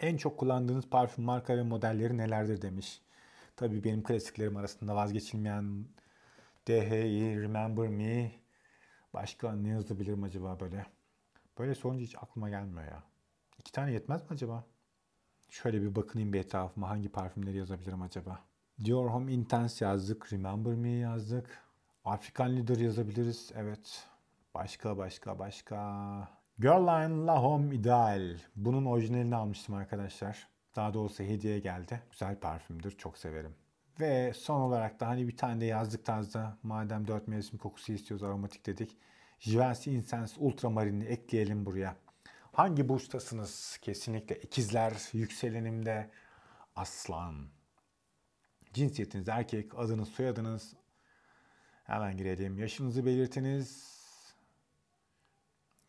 en çok kullandığınız parfüm marka ve modelleri nelerdir demiş. Tabii benim klasiklerim arasında vazgeçilmeyen DHI, Remember Me. Başka ne yazabilirim acaba böyle? Böyle sorunca hiç aklıma gelmiyor ya. İki tane yetmez mi acaba? Şöyle bir bakınayım bir etrafıma hangi parfümleri yazabilirim acaba? Dior Home Intense yazdık. Remember Me yazdık. African Leader yazabiliriz. Evet. Başka başka başka. Girline Lahom Ideal. Bunun orijinalini almıştım arkadaşlar. Daha doğrusu hediye geldi. Güzel parfümdür. Çok severim. Ve son olarak da hani bir tane de yazlık tarzda madem dört mevsim kokusu istiyoruz aromatik dedik. Jivency Incense Ultramarin'i ekleyelim buraya. Hangi burçtasınız? Kesinlikle ikizler, yükselenimde aslan. Cinsiyetiniz erkek, adınız, soyadınız. Hemen girelim. Yaşınızı belirtiniz.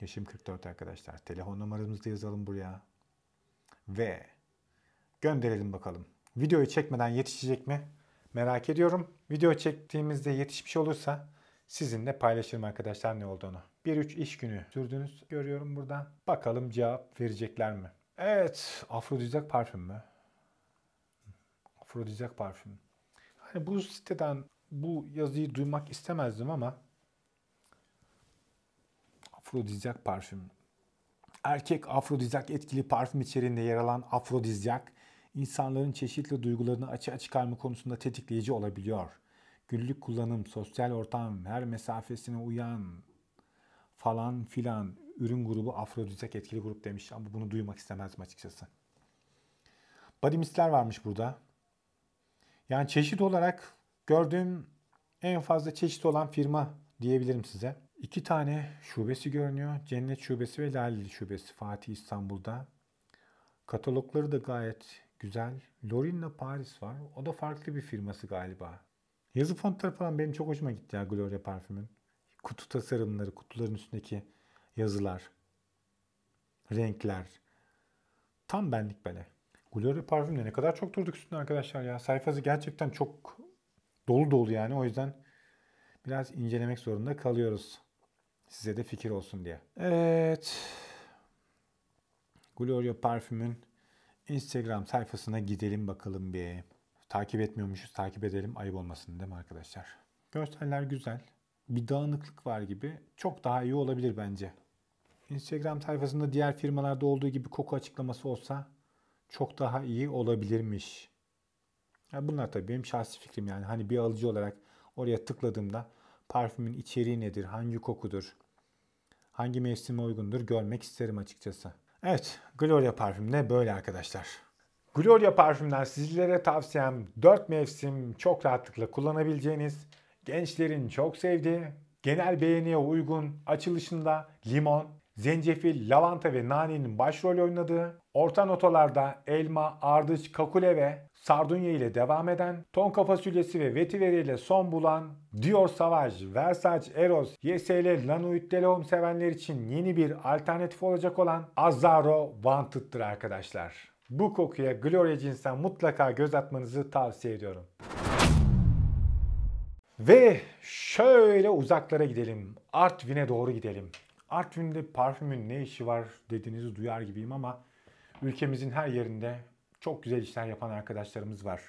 Yaşım 44 arkadaşlar. Telefon numaramızı da yazalım buraya. Ve gönderelim bakalım. Videoyu çekmeden yetişecek mi? Merak ediyorum. Video çektiğimizde yetişmiş olursa sizinle paylaşırım arkadaşlar ne olduğunu. 1-3 iş günü sürdünüz görüyorum burada. Bakalım cevap verecekler mi? Evet, afrodizyak parfüm mü? Afrodizyak parfüm. Hani bu siteden bu yazıyı duymak istemezdim ama afrodizyak parfüm. Erkek afrodizyak etkili parfüm içeriğinde yer alan afrodizyak, insanların çeşitli duygularını açığa çıkarma konusunda tetikleyici olabiliyor. Günlük kullanım, sosyal ortam, her mesafesine uyan falan filan ürün grubu afrodizyak etkili grup demiş ama bunu duymak istemezdim açıkçası. Body mistler varmış burada. Yani çeşit olarak gördüğüm en fazla çeşit olan firma diyebilirim size. İki tane şubesi görünüyor. Cennet Şubesi ve Laleli Şubesi Fatih İstanbul'da. Katalogları da gayet güzel. Lorin'le Paris var. O da farklı bir firması galiba. Yazı fontları falan benim çok hoşuma gitti ya Gloria parfümün. Kutu tasarımları, kutuların üstündeki yazılar, renkler. Tam benlik böyle. Gloria parfümle ne kadar çok durduk üstünde arkadaşlar ya. Sayfası gerçekten çok dolu dolu yani. O yüzden biraz incelemek zorunda kalıyoruz. Size de fikir olsun diye. Evet. Gloria Parfüm'ün Instagram sayfasına gidelim bakalım bir. Takip etmiyormuşuz. Takip edelim. Ayıp olmasın değil mi arkadaşlar? Görseller güzel. Bir dağınıklık var gibi. Çok daha iyi olabilir bence. Instagram sayfasında diğer firmalarda olduğu gibi koku açıklaması olsa çok daha iyi olabilirmiş. Ya bunlar tabii benim şahsi fikrim yani. Hani bir alıcı olarak oraya tıkladığımda parfümün içeriği nedir, hangi kokudur, hangi mevsime uygundur görmek isterim açıkçası. Evet, Gloria parfüm de böyle arkadaşlar. Gloria parfümden sizlere tavsiyem 4 mevsim çok rahatlıkla kullanabileceğiniz, gençlerin çok sevdiği, genel beğeniye uygun açılışında limon, zencefil, lavanta ve nanenin başrol oynadığı, orta notalarda elma, ardıç, kakule ve sardunya ile devam eden, tonka fasulyesi ve vetiver ile son bulan Dior Savage, Versace, Eros, YSL, Lanuit Delhomme sevenler için yeni bir alternatif olacak olan Azaro Wanted'tır arkadaşlar. Bu kokuya Gloria cinsen mutlaka göz atmanızı tavsiye ediyorum. Ve şöyle uzaklara gidelim. Artvin'e doğru gidelim. Artvin'de parfümün ne işi var dediğinizi duyar gibiyim ama ülkemizin her yerinde çok güzel işler yapan arkadaşlarımız var.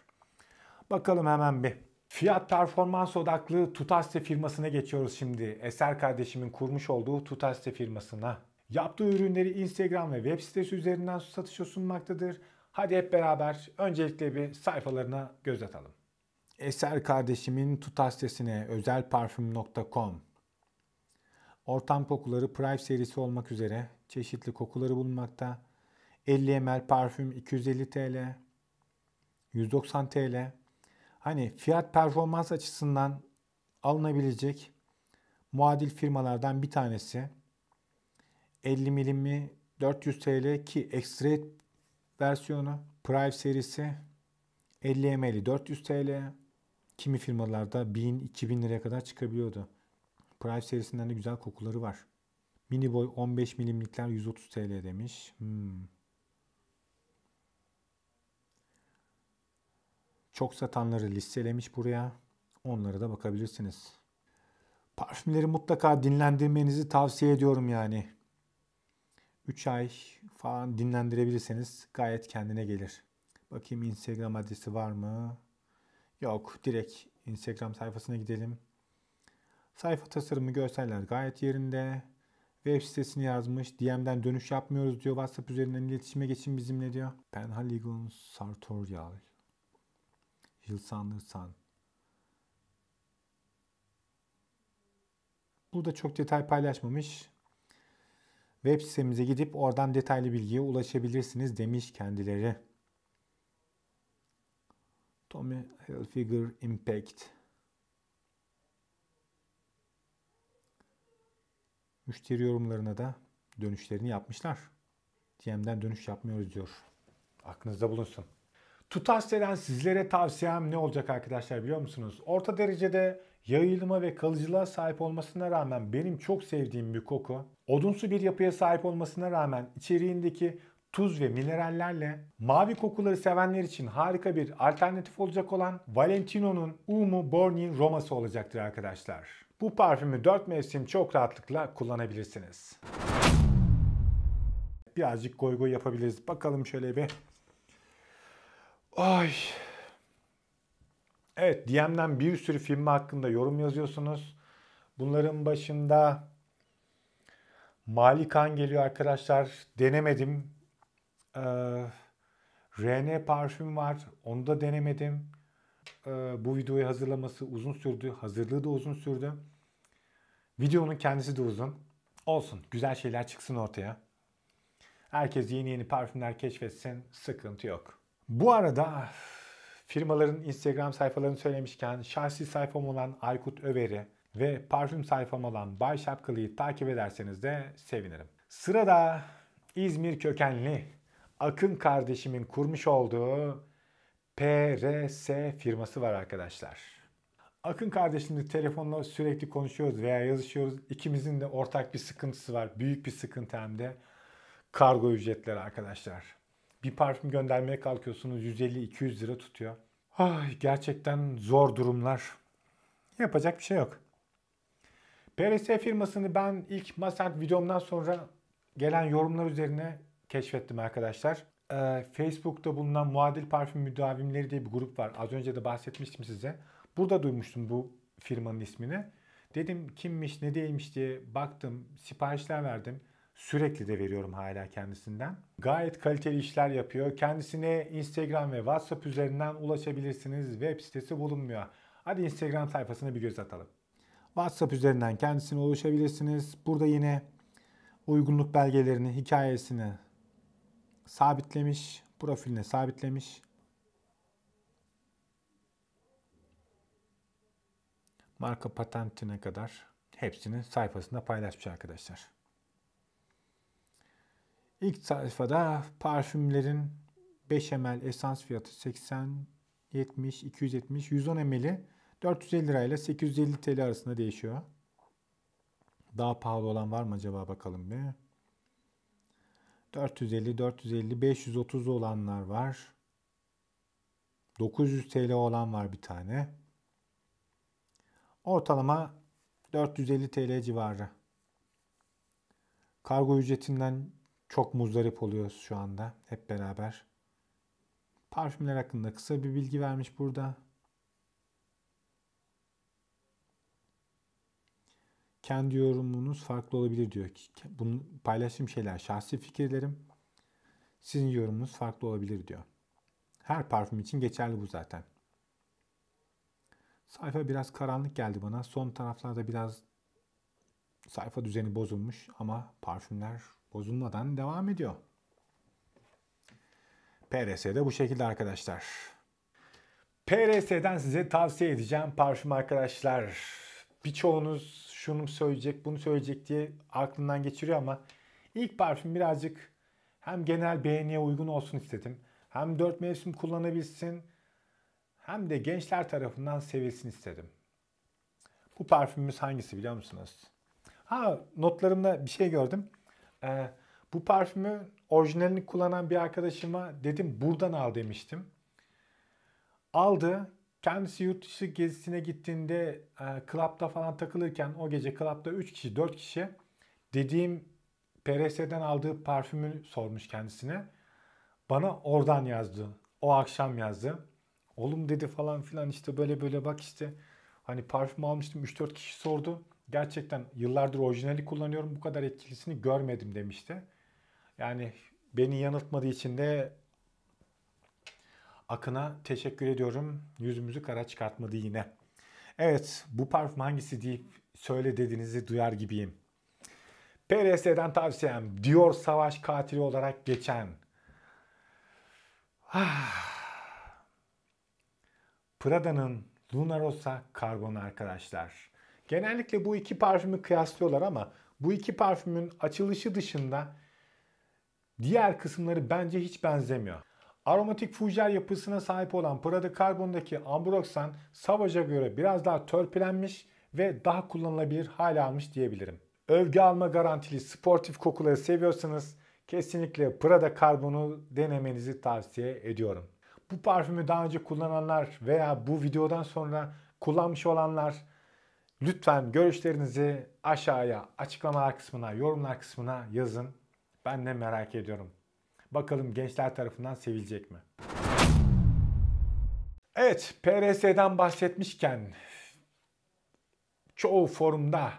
Bakalım hemen bir. Fiyat performans odaklı Tutaste firmasına geçiyoruz şimdi. Eser kardeşimin kurmuş olduğu Tutaste firmasına. Yaptığı ürünleri Instagram ve web sitesi üzerinden satışa sunmaktadır. Hadi hep beraber öncelikle bir sayfalarına göz atalım. Eser kardeşimin Tutaste'sine özelparfüm.com Ortam kokuları Prime serisi olmak üzere çeşitli kokuları bulunmakta. 50 ml parfüm 250 TL, 190 TL. Hani fiyat performans açısından alınabilecek muadil firmalardan bir tanesi. 50 milimi 400 TL ki ekstra versiyonu Prime serisi 50 ml 400 TL. Kimi firmalarda 1000-2000 liraya kadar çıkabiliyordu. Prime serisinden de güzel kokuları var. Mini boy 15 milimlikler 130 TL demiş. Hmm. Çok satanları listelemiş buraya. Onlara da bakabilirsiniz. Parfümleri mutlaka dinlendirmenizi tavsiye ediyorum yani. 3 ay falan dinlendirebilirseniz gayet kendine gelir. Bakayım Instagram adresi var mı? Yok. Direkt Instagram sayfasına gidelim. Sayfa tasarımı görseller gayet yerinde. Web sitesini yazmış. DM'den dönüş yapmıyoruz diyor. WhatsApp üzerinden iletişime geçin bizimle diyor. Penhaligon Sartorial. Yıl Anderson. Burada çok detay paylaşmamış. Web sitemize gidip oradan detaylı bilgiye ulaşabilirsiniz demiş kendileri. Tommy Hilfiger Impact. Müşteri yorumlarına da dönüşlerini yapmışlar. DM'den dönüş yapmıyoruz diyor. Aklınızda bulunsun. Tutas'ten sizlere tavsiyem ne olacak arkadaşlar biliyor musunuz? Orta derecede yayılma ve kalıcılığa sahip olmasına rağmen benim çok sevdiğim bir koku, odunsu bir yapıya sahip olmasına rağmen içeriğindeki tuz ve minerallerle mavi kokuları sevenler için harika bir alternatif olacak olan Valentino'nun Umu Borni Roma'sı olacaktır arkadaşlar. Bu parfümü 4 mevsim çok rahatlıkla kullanabilirsiniz. Birazcık goy goy yapabiliriz. Bakalım şöyle bir. Ay. Evet DM'den bir sürü film hakkında yorum yazıyorsunuz. Bunların başında Malikan geliyor arkadaşlar. Denemedim. Ee, RN parfüm var. Onu da denemedim. Ee, bu videoyu hazırlaması uzun sürdü. Hazırlığı da uzun sürdü. Videonun kendisi de uzun. Olsun güzel şeyler çıksın ortaya. Herkes yeni yeni parfümler keşfetsin. Sıkıntı yok. Bu arada firmaların Instagram sayfalarını söylemişken şahsi sayfam olan Aykut Över'i ve parfüm sayfam olan Bay Şapkalı'yı takip ederseniz de sevinirim. Sırada İzmir kökenli Akın kardeşimin kurmuş olduğu PRS firması var arkadaşlar. Akın kardeşimle telefonla sürekli konuşuyoruz veya yazışıyoruz. İkimizin de ortak bir sıkıntısı var. Büyük bir sıkıntı hem de kargo ücretleri arkadaşlar. Bir parfüm göndermeye kalkıyorsunuz 150-200 lira tutuyor. Ay gerçekten zor durumlar. Yapacak bir şey yok. PRS firmasını ben ilk masal videomdan sonra gelen yorumlar üzerine keşfettim arkadaşlar. Ee, Facebook'ta bulunan muadil parfüm müdavimleri diye bir grup var. Az önce de bahsetmiştim size. Burada duymuştum bu firmanın ismini. Dedim kimmiş ne değilmiş diye baktım siparişler verdim. Sürekli de veriyorum hala kendisinden. Gayet kaliteli işler yapıyor. Kendisine Instagram ve WhatsApp üzerinden ulaşabilirsiniz. Web sitesi bulunmuyor. Hadi Instagram sayfasına bir göz atalım. WhatsApp üzerinden kendisine ulaşabilirsiniz. Burada yine uygunluk belgelerini, hikayesini sabitlemiş, profiline sabitlemiş. marka patentine kadar hepsini sayfasında paylaşmış arkadaşlar. İlk sayfada parfümlerin 5 ml esans fiyatı 80, 70, 270, 110 ml'i 450 lirayla 850 TL arasında değişiyor. Daha pahalı olan var mı acaba bakalım bir. 450, 450, 530 olanlar var. 900 TL olan var bir tane. Ortalama 450 TL civarı. Kargo ücretinden çok muzdarip oluyoruz şu anda hep beraber. Parfümler hakkında kısa bir bilgi vermiş burada. Kendi yorumunuz farklı olabilir diyor ki. Bunu paylaştığım şeyler şahsi fikirlerim. Sizin yorumunuz farklı olabilir diyor. Her parfüm için geçerli bu zaten. Sayfa biraz karanlık geldi bana. Son taraflarda biraz sayfa düzeni bozulmuş ama parfümler bozulmadan devam ediyor. de bu şekilde arkadaşlar. PRS'den size tavsiye edeceğim parfüm arkadaşlar. Birçoğunuz şunu söyleyecek, bunu söyleyecek diye aklından geçiriyor ama ilk parfüm birazcık hem genel beğeniye uygun olsun istedim. Hem dört mevsim kullanabilsin, hem de gençler tarafından sevilsin istedim. Bu parfümümüz hangisi biliyor musunuz? Ha notlarımda bir şey gördüm. Ee, bu parfümü orijinalini kullanan bir arkadaşıma dedim buradan al demiştim. Aldı. Kendisi yurt dışı gezisine gittiğinde e, klapta falan takılırken o gece klapta 3 kişi 4 kişi dediğim PRS'den aldığı parfümü sormuş kendisine. Bana oradan yazdı. O akşam yazdı. Oğlum dedi falan filan işte böyle böyle bak işte. Hani parfüm almıştım 3-4 kişi sordu. Gerçekten yıllardır orijinali kullanıyorum bu kadar etkilisini görmedim demişti. Yani beni yanıltmadığı için de Akın'a teşekkür ediyorum. Yüzümüzü kara çıkartmadı yine. Evet bu parfüm hangisi deyip söyle dediğinizi duyar gibiyim. PRS'den tavsiyem Dior Savaş Katili olarak geçen. Ah. Prada'nın Lunarosa Carbon arkadaşlar. Genellikle bu iki parfümü kıyaslıyorlar ama bu iki parfümün açılışı dışında diğer kısımları bence hiç benzemiyor. Aromatik fujel yapısına sahip olan Prada Carbon'daki Ambroxan Savage'a göre biraz daha törpülenmiş ve daha kullanılabilir hale almış diyebilirim. Övgü alma garantili sportif kokuları seviyorsanız kesinlikle Prada Carbon'u denemenizi tavsiye ediyorum bu parfümü daha önce kullananlar veya bu videodan sonra kullanmış olanlar lütfen görüşlerinizi aşağıya açıklamalar kısmına, yorumlar kısmına yazın. Ben de merak ediyorum. Bakalım gençler tarafından sevilecek mi? Evet, PRS'den bahsetmişken çoğu forumda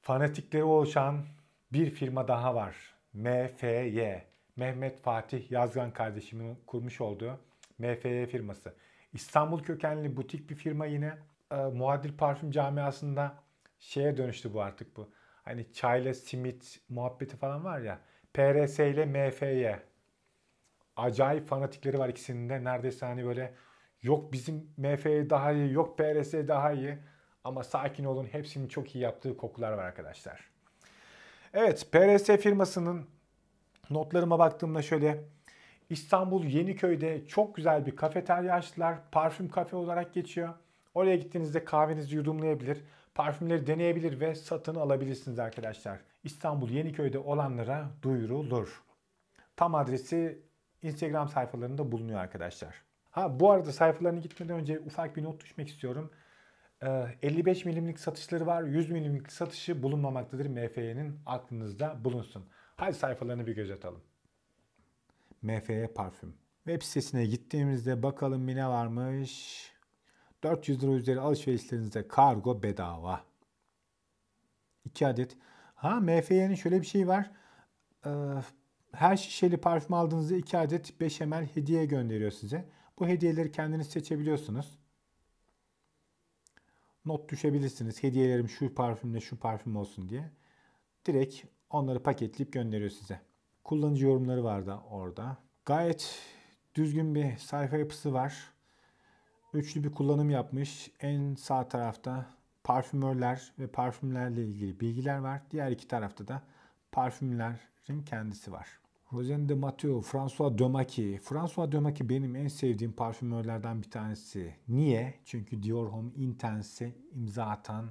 fanatikleri oluşan bir firma daha var. MFY. Mehmet Fatih Yazgan kardeşimin kurmuş olduğu MFY firması. İstanbul kökenli butik bir firma yine. E, muadil parfüm camiasında şeye dönüştü bu artık bu. Hani çayla simit muhabbeti falan var ya. PRS ile MFY. Acayip fanatikleri var ikisinin de. Neredeyse hani böyle yok bizim MFY daha iyi, yok PRS daha iyi. Ama sakin olun hepsinin çok iyi yaptığı kokular var arkadaşlar. Evet PRS firmasının Notlarıma baktığımda şöyle İstanbul Yeniköy'de çok güzel bir kafeterya açtılar. Parfüm kafe olarak geçiyor. Oraya gittiğinizde kahvenizi yudumlayabilir, parfümleri deneyebilir ve satın alabilirsiniz arkadaşlar. İstanbul Yeniköy'de olanlara duyurulur. Tam adresi Instagram sayfalarında bulunuyor arkadaşlar. Ha bu arada sayfalarına gitmeden önce ufak bir not düşmek istiyorum. 55 ee, milimlik satışları var. 100 milimlik satışı bulunmamaktadır. MFE'nin aklınızda bulunsun. Hadi sayfalarını bir göz atalım. MFE parfüm. Web sitesine gittiğimizde bakalım ne varmış. 400 lira üzeri alışverişlerinizde kargo bedava. 2 adet. Ha MFE'nin şöyle bir şeyi var. Ee, her şişeli parfüm aldığınızda 2 adet 5 ml hediye gönderiyor size. Bu hediyeleri kendiniz seçebiliyorsunuz. Not düşebilirsiniz. Hediyelerim şu parfümle şu parfüm olsun diye. Direkt Onları paketleyip gönderiyor size. Kullanıcı yorumları var da orada. Gayet düzgün bir sayfa yapısı var. Üçlü bir kullanım yapmış. En sağ tarafta parfümörler ve parfümlerle ilgili bilgiler var. Diğer iki tarafta da parfümlerin kendisi var. Rosen de Matteo, François Dömaki. François Dömaki benim en sevdiğim parfümörlerden bir tanesi. Niye? Çünkü Dior Homme Intense imza atan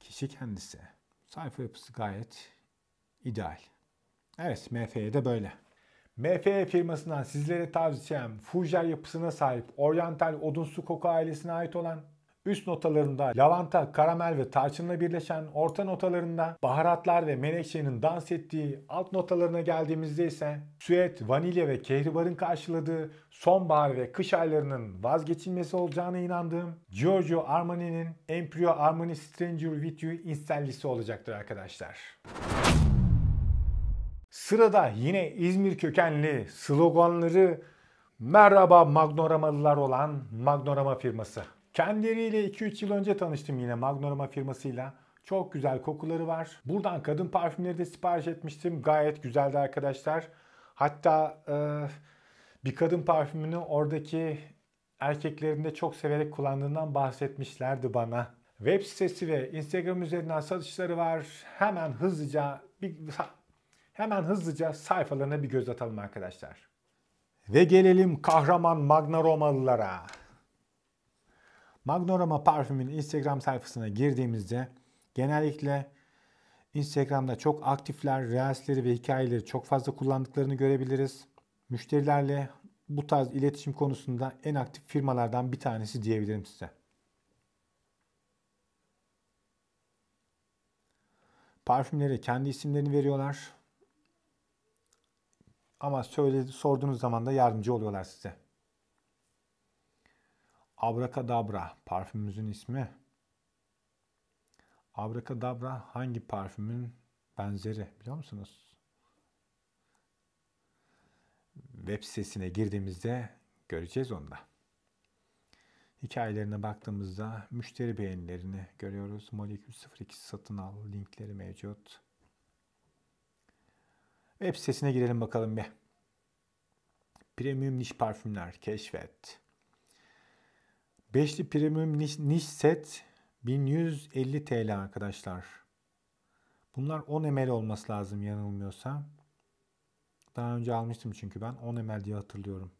kişi kendisi. Sayfa yapısı gayet ideal. Evet MFE de böyle. MFE firmasından sizlere tavsiyem Fougère yapısına sahip oryantal odunsu koku ailesine ait olan Üst notalarında lavanta, karamel ve tarçınla birleşen, orta notalarında baharatlar ve menekşenin dans ettiği, alt notalarına geldiğimizde ise süet, vanilya ve kehribarın karşıladığı sonbahar ve kış aylarının vazgeçilmesi olacağına inandığım Giorgio Armani'nin Emporio Armani Stranger With You instellisi olacaktır arkadaşlar. Sırada yine İzmir kökenli sloganları merhaba Magnoramalılar olan Magnorama firması. Kendileriyle 2-3 yıl önce tanıştım yine Magnorama firmasıyla. Çok güzel kokuları var. Buradan kadın parfümleri de sipariş etmiştim. Gayet güzeldi arkadaşlar. Hatta e, bir kadın parfümünü oradaki erkeklerinde çok severek kullandığından bahsetmişlerdi bana. Web sitesi ve Instagram üzerinden satışları var. Hemen hızlıca bir Hemen hızlıca sayfalarına bir göz atalım arkadaşlar. Ve gelelim kahraman Magna Romalılara. Magna Roma parfümün Instagram sayfasına girdiğimizde genellikle Instagram'da çok aktifler, reelsleri ve hikayeleri çok fazla kullandıklarını görebiliriz. Müşterilerle bu tarz iletişim konusunda en aktif firmalardan bir tanesi diyebilirim size. Parfümlere kendi isimlerini veriyorlar. Ama söyledi, sorduğunuz zaman da yardımcı oluyorlar size. Abracadabra, parfümümüzün ismi. Abracadabra, hangi parfümün benzeri biliyor musunuz? Web sitesine girdiğimizde göreceğiz onu da. Hikayelerine baktığımızda müşteri beğenilerini görüyoruz. Molekül 02 satın al linkleri mevcut. Web sitesine girelim bakalım bir. Premium niş parfümler keşfet. Beşli premium niş, niş set 1150 TL arkadaşlar. Bunlar 10 ml olması lazım yanılmıyorsa. Daha önce almıştım çünkü ben 10 ml diye hatırlıyorum.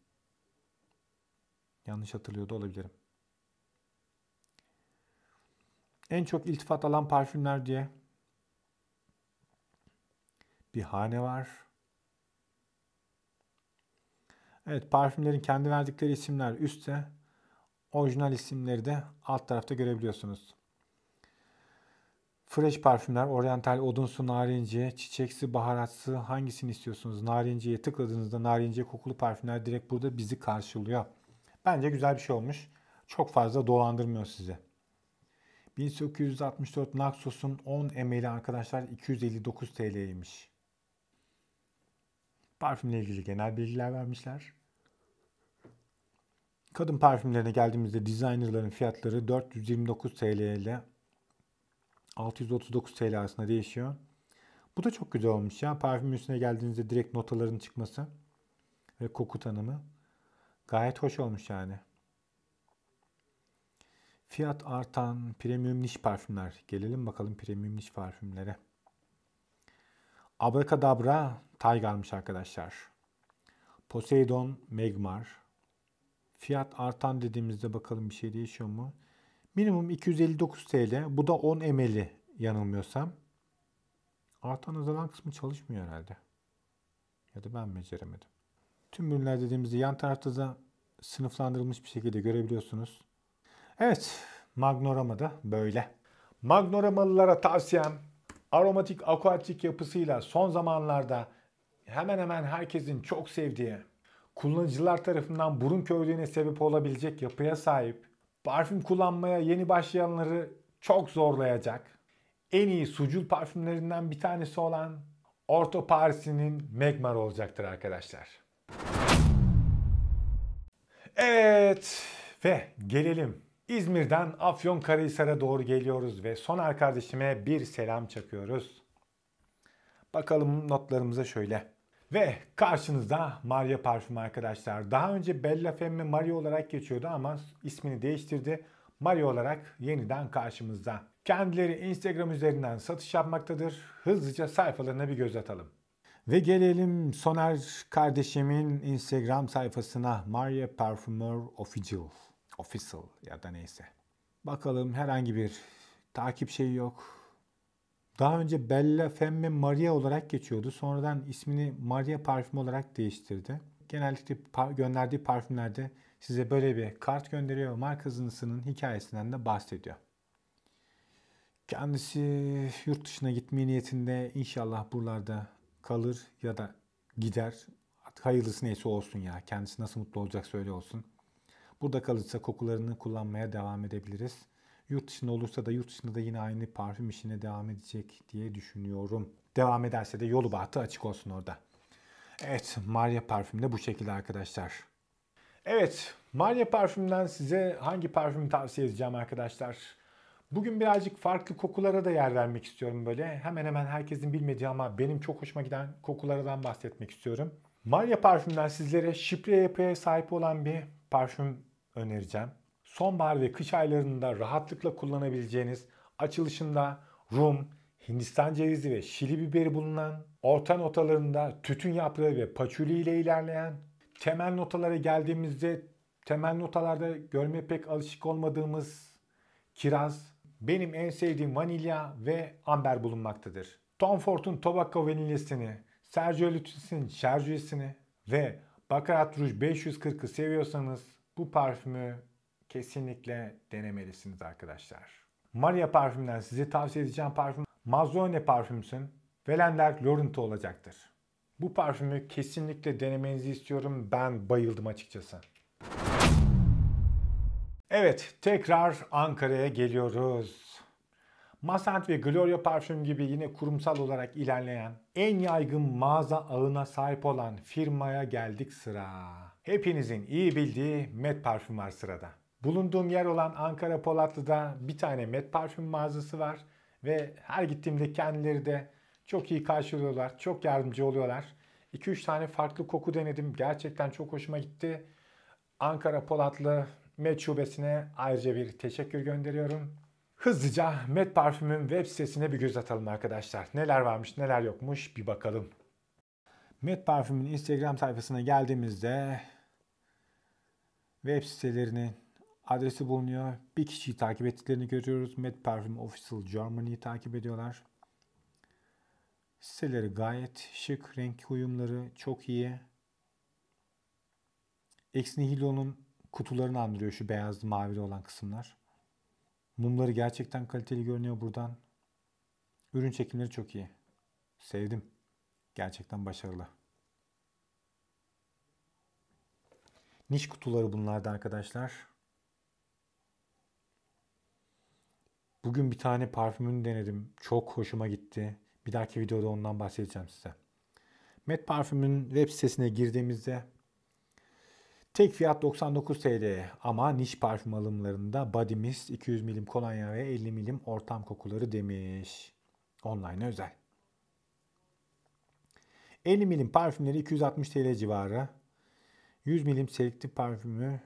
Yanlış hatırlıyor da olabilirim. En çok iltifat alan parfümler diye bir hane var. Evet parfümlerin kendi verdikleri isimler üstte. Orijinal isimleri de alt tarafta görebiliyorsunuz. Fresh parfümler, oryantal, odunsu, narenciye, çiçeksi, baharatsı hangisini istiyorsunuz? Narenciye tıkladığınızda narenciye kokulu parfümler direkt burada bizi karşılıyor. Bence güzel bir şey olmuş. Çok fazla dolandırmıyor sizi. 1864 Naxos'un 10 ml arkadaşlar 259 TL'ymiş. Parfümle ilgili genel bilgiler vermişler. Kadın parfümlerine geldiğimizde designerların fiyatları 429 TL ile 639 TL arasında değişiyor. Bu da çok güzel olmuş ya. Parfüm üstüne geldiğinizde direkt notaların çıkması ve koku tanımı gayet hoş olmuş yani. Fiyat artan premium niş parfümler. Gelelim bakalım premium niş parfümlere. Abrakadabra Taygar'mış arkadaşlar. Poseidon Megmar. Fiyat artan dediğimizde bakalım bir şey değişiyor mu? Minimum 259 TL. Bu da 10 emeli yanılmıyorsam. Artan azalan kısmı çalışmıyor herhalde. Ya da ben beceremedim. Tüm ürünler dediğimizde yan tarafta da sınıflandırılmış bir şekilde görebiliyorsunuz. Evet, magnorama da böyle. Magnoramalılara tavsiyem aromatik akuatik yapısıyla son zamanlarda hemen hemen herkesin çok sevdiği, kullanıcılar tarafından burun körlüğüne sebep olabilecek yapıya sahip, parfüm kullanmaya yeni başlayanları çok zorlayacak, en iyi sucul parfümlerinden bir tanesi olan Orto Paris'inin Megmar olacaktır arkadaşlar. Evet ve gelelim İzmir'den Afyonkarahisar'a doğru geliyoruz ve Soner kardeşime bir selam çakıyoruz. Bakalım notlarımıza şöyle. Ve karşınızda Maria Parfüm arkadaşlar. Daha önce Bella Femme Maria olarak geçiyordu ama ismini değiştirdi. Maria olarak yeniden karşımızda. Kendileri Instagram üzerinden satış yapmaktadır. Hızlıca sayfalarına bir göz atalım. Ve gelelim Soner kardeşimin Instagram sayfasına Maria Parfumeur Official. Official ya da neyse. Bakalım herhangi bir takip şeyi yok. Daha önce Bella Femme Maria olarak geçiyordu. Sonradan ismini Maria Parfüm olarak değiştirdi. Genellikle gönderdiği parfümlerde size böyle bir kart gönderiyor. Markasının hikayesinden de bahsediyor. Kendisi yurt dışına gitme niyetinde inşallah buralarda kalır ya da gider. hayırlısı neyse olsun ya. Kendisi nasıl mutlu olacak söyle olsun. Burada kalırsa kokularını kullanmaya devam edebiliriz. Yurt dışında olursa da yurt dışında da yine aynı parfüm işine devam edecek diye düşünüyorum. Devam ederse de yolu bahtı açık olsun orada. Evet Maria parfüm de bu şekilde arkadaşlar. Evet Maria parfümden size hangi parfümü tavsiye edeceğim arkadaşlar? Bugün birazcık farklı kokulara da yer vermek istiyorum böyle. Hemen hemen herkesin bilmediği ama benim çok hoşuma giden kokulardan bahsetmek istiyorum. Maria parfümden sizlere şifre yapıya sahip olan bir parfüm önereceğim. Sonbahar ve kış aylarında rahatlıkla kullanabileceğiniz açılışında rum, Hindistan cevizi ve şili biberi bulunan, orta notalarında tütün yaprağı ve paçuli ile ilerleyen, temel notalara geldiğimizde temel notalarda görme pek alışık olmadığımız kiraz, benim en sevdiğim vanilya ve amber bulunmaktadır. Tom Ford'un Tobacco vanilyasını, Sergio Lutuz'un şarjüesini ve Baccarat Rouge 540'ı seviyorsanız bu parfümü kesinlikle denemelisiniz arkadaşlar. Maria parfümden size tavsiye edeceğim parfüm Mazzone parfümsün. Velender Laurent olacaktır. Bu parfümü kesinlikle denemenizi istiyorum. Ben bayıldım açıkçası. Evet, tekrar Ankara'ya geliyoruz. Masant ve Gloria parfüm gibi yine kurumsal olarak ilerleyen en yaygın mağaza ağına sahip olan firmaya geldik sıra. Hepinizin iyi bildiği Met Parfüm var sırada. Bulunduğum yer olan Ankara Polatlı'da bir tane Met Parfüm mağazası var ve her gittiğimde kendileri de çok iyi karşılıyorlar, çok yardımcı oluyorlar. 2-3 tane farklı koku denedim. Gerçekten çok hoşuma gitti. Ankara Polatlı Met şubesine ayrıca bir teşekkür gönderiyorum. Hızlıca Met Parfüm'ün web sitesine bir göz atalım arkadaşlar. Neler varmış neler yokmuş bir bakalım. Met Parfüm'ün Instagram sayfasına geldiğimizde web sitelerinin adresi bulunuyor. Bir kişiyi takip ettiklerini görüyoruz. Mad Perfume Official Germany'yi takip ediyorlar. Siteleri gayet şık. Renk uyumları çok iyi. Ex Nihilon'un kutularını andırıyor şu beyaz mavili olan kısımlar. Mumları gerçekten kaliteli görünüyor buradan. Ürün çekimleri çok iyi. Sevdim. Gerçekten başarılı. Niş kutuları bunlardı arkadaşlar. Bugün bir tane parfümünü denedim. Çok hoşuma gitti. Bir dahaki videoda ondan bahsedeceğim size. Met Parfüm'ün web sitesine girdiğimizde tek fiyat 99 TL ama niş parfüm alımlarında Body Mist 200 milim kolonya ve 50 milim ortam kokuları demiş. Online özel. 50 milim parfümleri 260 TL civarı. 100 milim selektif parfümü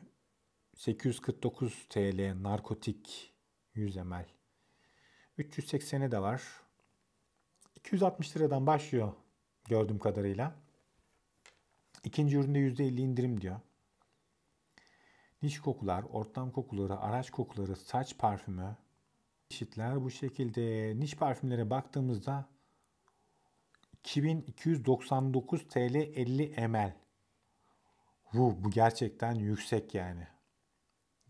849 TL narkotik 100 ml. 380'e de var. 260 liradan başlıyor gördüğüm kadarıyla. İkinci üründe %50 indirim diyor. Niş kokular, ortam kokuları, araç kokuları, saç parfümü çeşitler bu şekilde. Niş parfümlere baktığımızda 2299 TL 50 ml Vuh, bu gerçekten yüksek yani.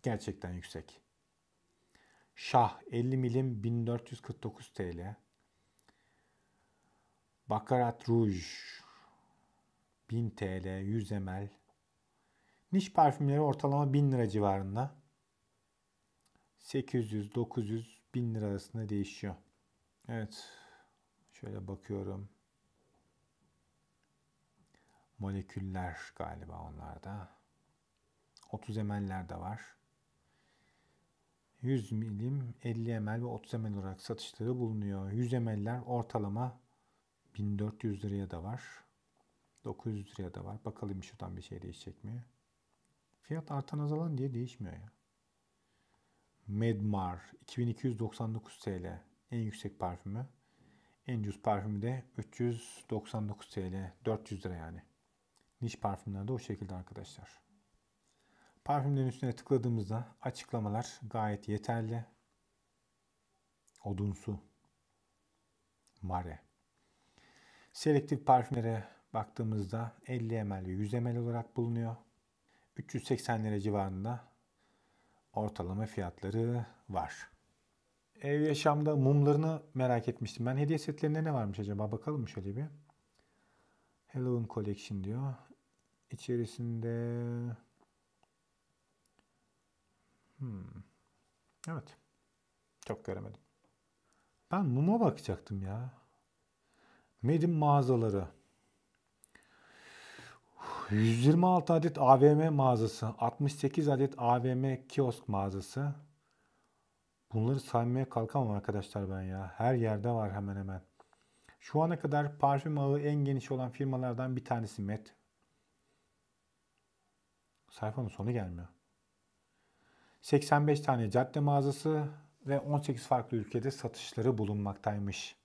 Gerçekten yüksek. Şah 50 milim 1449 TL. Bakarat Rouge 1000 TL 100 ml. Niş parfümleri ortalama 1000 lira civarında. 800, 900, 1000 lira arasında değişiyor. Evet. Şöyle bakıyorum moleküller galiba onlarda. 30 ml'ler de var. 100 milim, 50 ml ve 30 ml olarak satışları bulunuyor. 100 ml'ler ortalama 1400 liraya da var. 900 liraya da var. Bakalım şuradan bir şey değişecek mi? Fiyat artan azalan diye değişmiyor ya. Medmar 2299 TL en yüksek parfümü. En ucuz parfümü de 399 TL 400 lira yani. Niş parfümlerde o şekilde arkadaşlar. Parfümlerin üstüne tıkladığımızda açıklamalar gayet yeterli. Odunsu. Mare. Selektif parfümlere baktığımızda 50 ml ve 100 ml olarak bulunuyor. 380 lira civarında ortalama fiyatları var. Ev yaşamda mumlarını merak etmiştim. Ben hediye setlerinde ne varmış acaba? Bakalım şöyle bir. Halloween Collection diyor içerisinde hmm. evet çok göremedim. Ben muma bakacaktım ya. Medim mağazaları. 126 adet AVM mağazası, 68 adet AVM kiosk mağazası. Bunları saymaya kalkamam arkadaşlar ben ya. Her yerde var hemen hemen. Şu ana kadar parfüm ağı en geniş olan firmalardan bir tanesi Met. Sayfanın sonu gelmiyor. 85 tane cadde mağazası ve 18 farklı ülkede satışları bulunmaktaymış.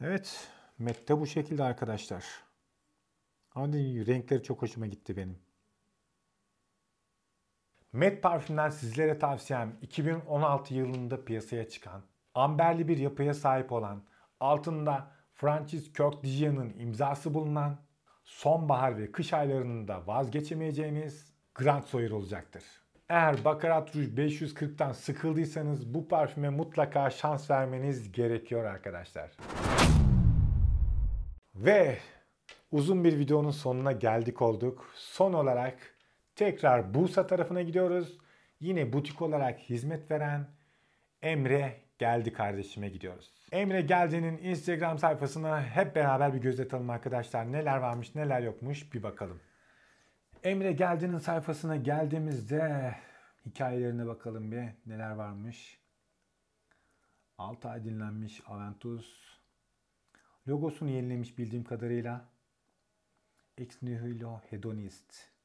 Evet, Met de bu şekilde arkadaşlar. Ama renkleri çok hoşuma gitti benim. Met parfümden sizlere tavsiyem 2016 yılında piyasaya çıkan, amberli bir yapıya sahip olan, altında Francis Kirk Dijon'un imzası bulunan sonbahar ve kış aylarının da vazgeçemeyeceğiniz Grand Soyer olacaktır. Eğer Baccarat Rouge 540'tan sıkıldıysanız bu parfüme mutlaka şans vermeniz gerekiyor arkadaşlar. Ve uzun bir videonun sonuna geldik olduk. Son olarak tekrar Bursa tarafına gidiyoruz. Yine butik olarak hizmet veren Emre Geldi kardeşime gidiyoruz. Emre Gelce'nin Instagram sayfasına hep beraber bir göz atalım arkadaşlar. Neler varmış neler yokmuş bir bakalım. Emre Gelce'nin sayfasına geldiğimizde hikayelerine bakalım bir neler varmış. 6 ay dinlenmiş Aventus. Logosunu yenilemiş bildiğim kadarıyla. Ex nihilo hedonist.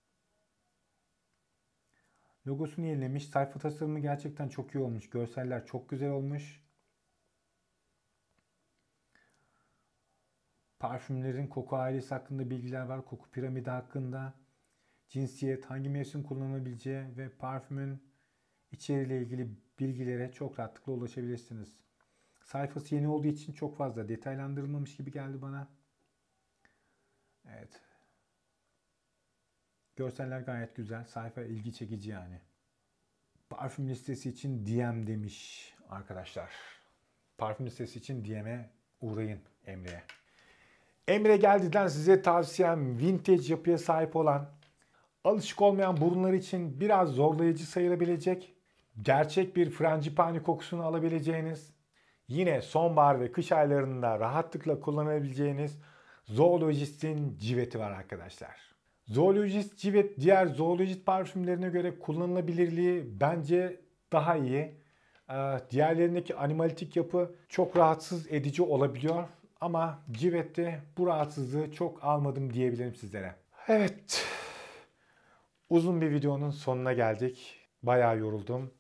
Logosunu yenilemiş. Sayfa tasarımı gerçekten çok iyi olmuş. Görseller çok güzel olmuş. Parfümlerin koku ailesi hakkında bilgiler var. Koku piramidi hakkında. Cinsiyet, hangi mevsim kullanılabileceği ve parfümün içeriğiyle ilgili bilgilere çok rahatlıkla ulaşabilirsiniz. Sayfası yeni olduğu için çok fazla detaylandırılmamış gibi geldi bana. Evet. Görseller gayet güzel. Sayfa ilgi çekici yani. Parfüm listesi için DM demiş arkadaşlar. Parfüm listesi için DM'e uğrayın Emre'ye. Emre geldiğinden size tavsiyem vintage yapıya sahip olan, alışık olmayan burunlar için biraz zorlayıcı sayılabilecek, gerçek bir frangipani kokusunu alabileceğiniz, yine sonbahar ve kış aylarında rahatlıkla kullanabileceğiniz Zoologist'in civeti var arkadaşlar. Zoolojist Civet diğer zoolojist parfümlerine göre kullanılabilirliği bence daha iyi. Ee, diğerlerindeki animalitik yapı çok rahatsız edici olabiliyor. Ama Civet'te bu rahatsızlığı çok almadım diyebilirim sizlere. Evet. Uzun bir videonun sonuna geldik. Bayağı yoruldum.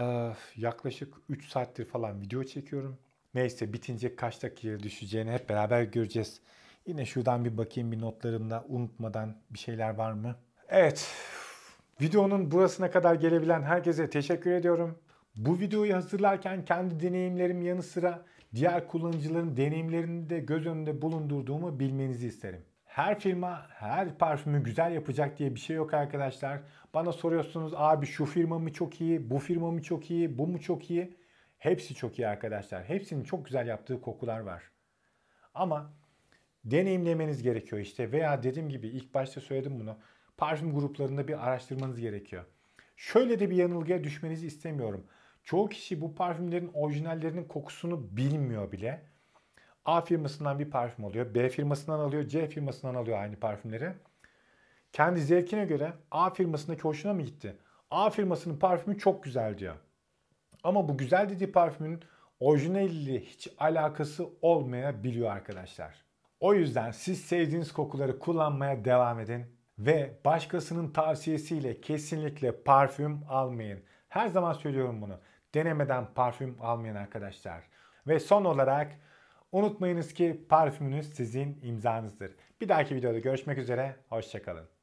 Ee, yaklaşık 3 saattir falan video çekiyorum. Neyse bitince kaç dakikaya düşeceğini hep beraber göreceğiz. Yine şuradan bir bakayım bir notlarımda unutmadan bir şeyler var mı? Evet. Videonun burasına kadar gelebilen herkese teşekkür ediyorum. Bu videoyu hazırlarken kendi deneyimlerim yanı sıra diğer kullanıcıların deneyimlerini de göz önünde bulundurduğumu bilmenizi isterim. Her firma her parfümü güzel yapacak diye bir şey yok arkadaşlar. Bana soruyorsunuz abi şu firma mı çok iyi, bu firma mı çok iyi, bu mu çok iyi? Hepsi çok iyi arkadaşlar. Hepsinin çok güzel yaptığı kokular var. Ama deneyimlemeniz gerekiyor işte veya dediğim gibi ilk başta söyledim bunu parfüm gruplarında bir araştırmanız gerekiyor. Şöyle de bir yanılgıya düşmenizi istemiyorum. Çoğu kişi bu parfümlerin orijinallerinin kokusunu bilmiyor bile. A firmasından bir parfüm alıyor, B firmasından alıyor, C firmasından alıyor aynı parfümleri. Kendi zevkine göre A firmasındaki hoşuna mı gitti? A firmasının parfümü çok güzel diyor. Ama bu güzel dediği parfümün orijinaliyle hiç alakası olmayabiliyor arkadaşlar. O yüzden siz sevdiğiniz kokuları kullanmaya devam edin ve başkasının tavsiyesiyle kesinlikle parfüm almayın. Her zaman söylüyorum bunu. Denemeden parfüm almayın arkadaşlar. Ve son olarak unutmayınız ki parfümünüz sizin imzanızdır. Bir dahaki videoda görüşmek üzere. Hoşçakalın.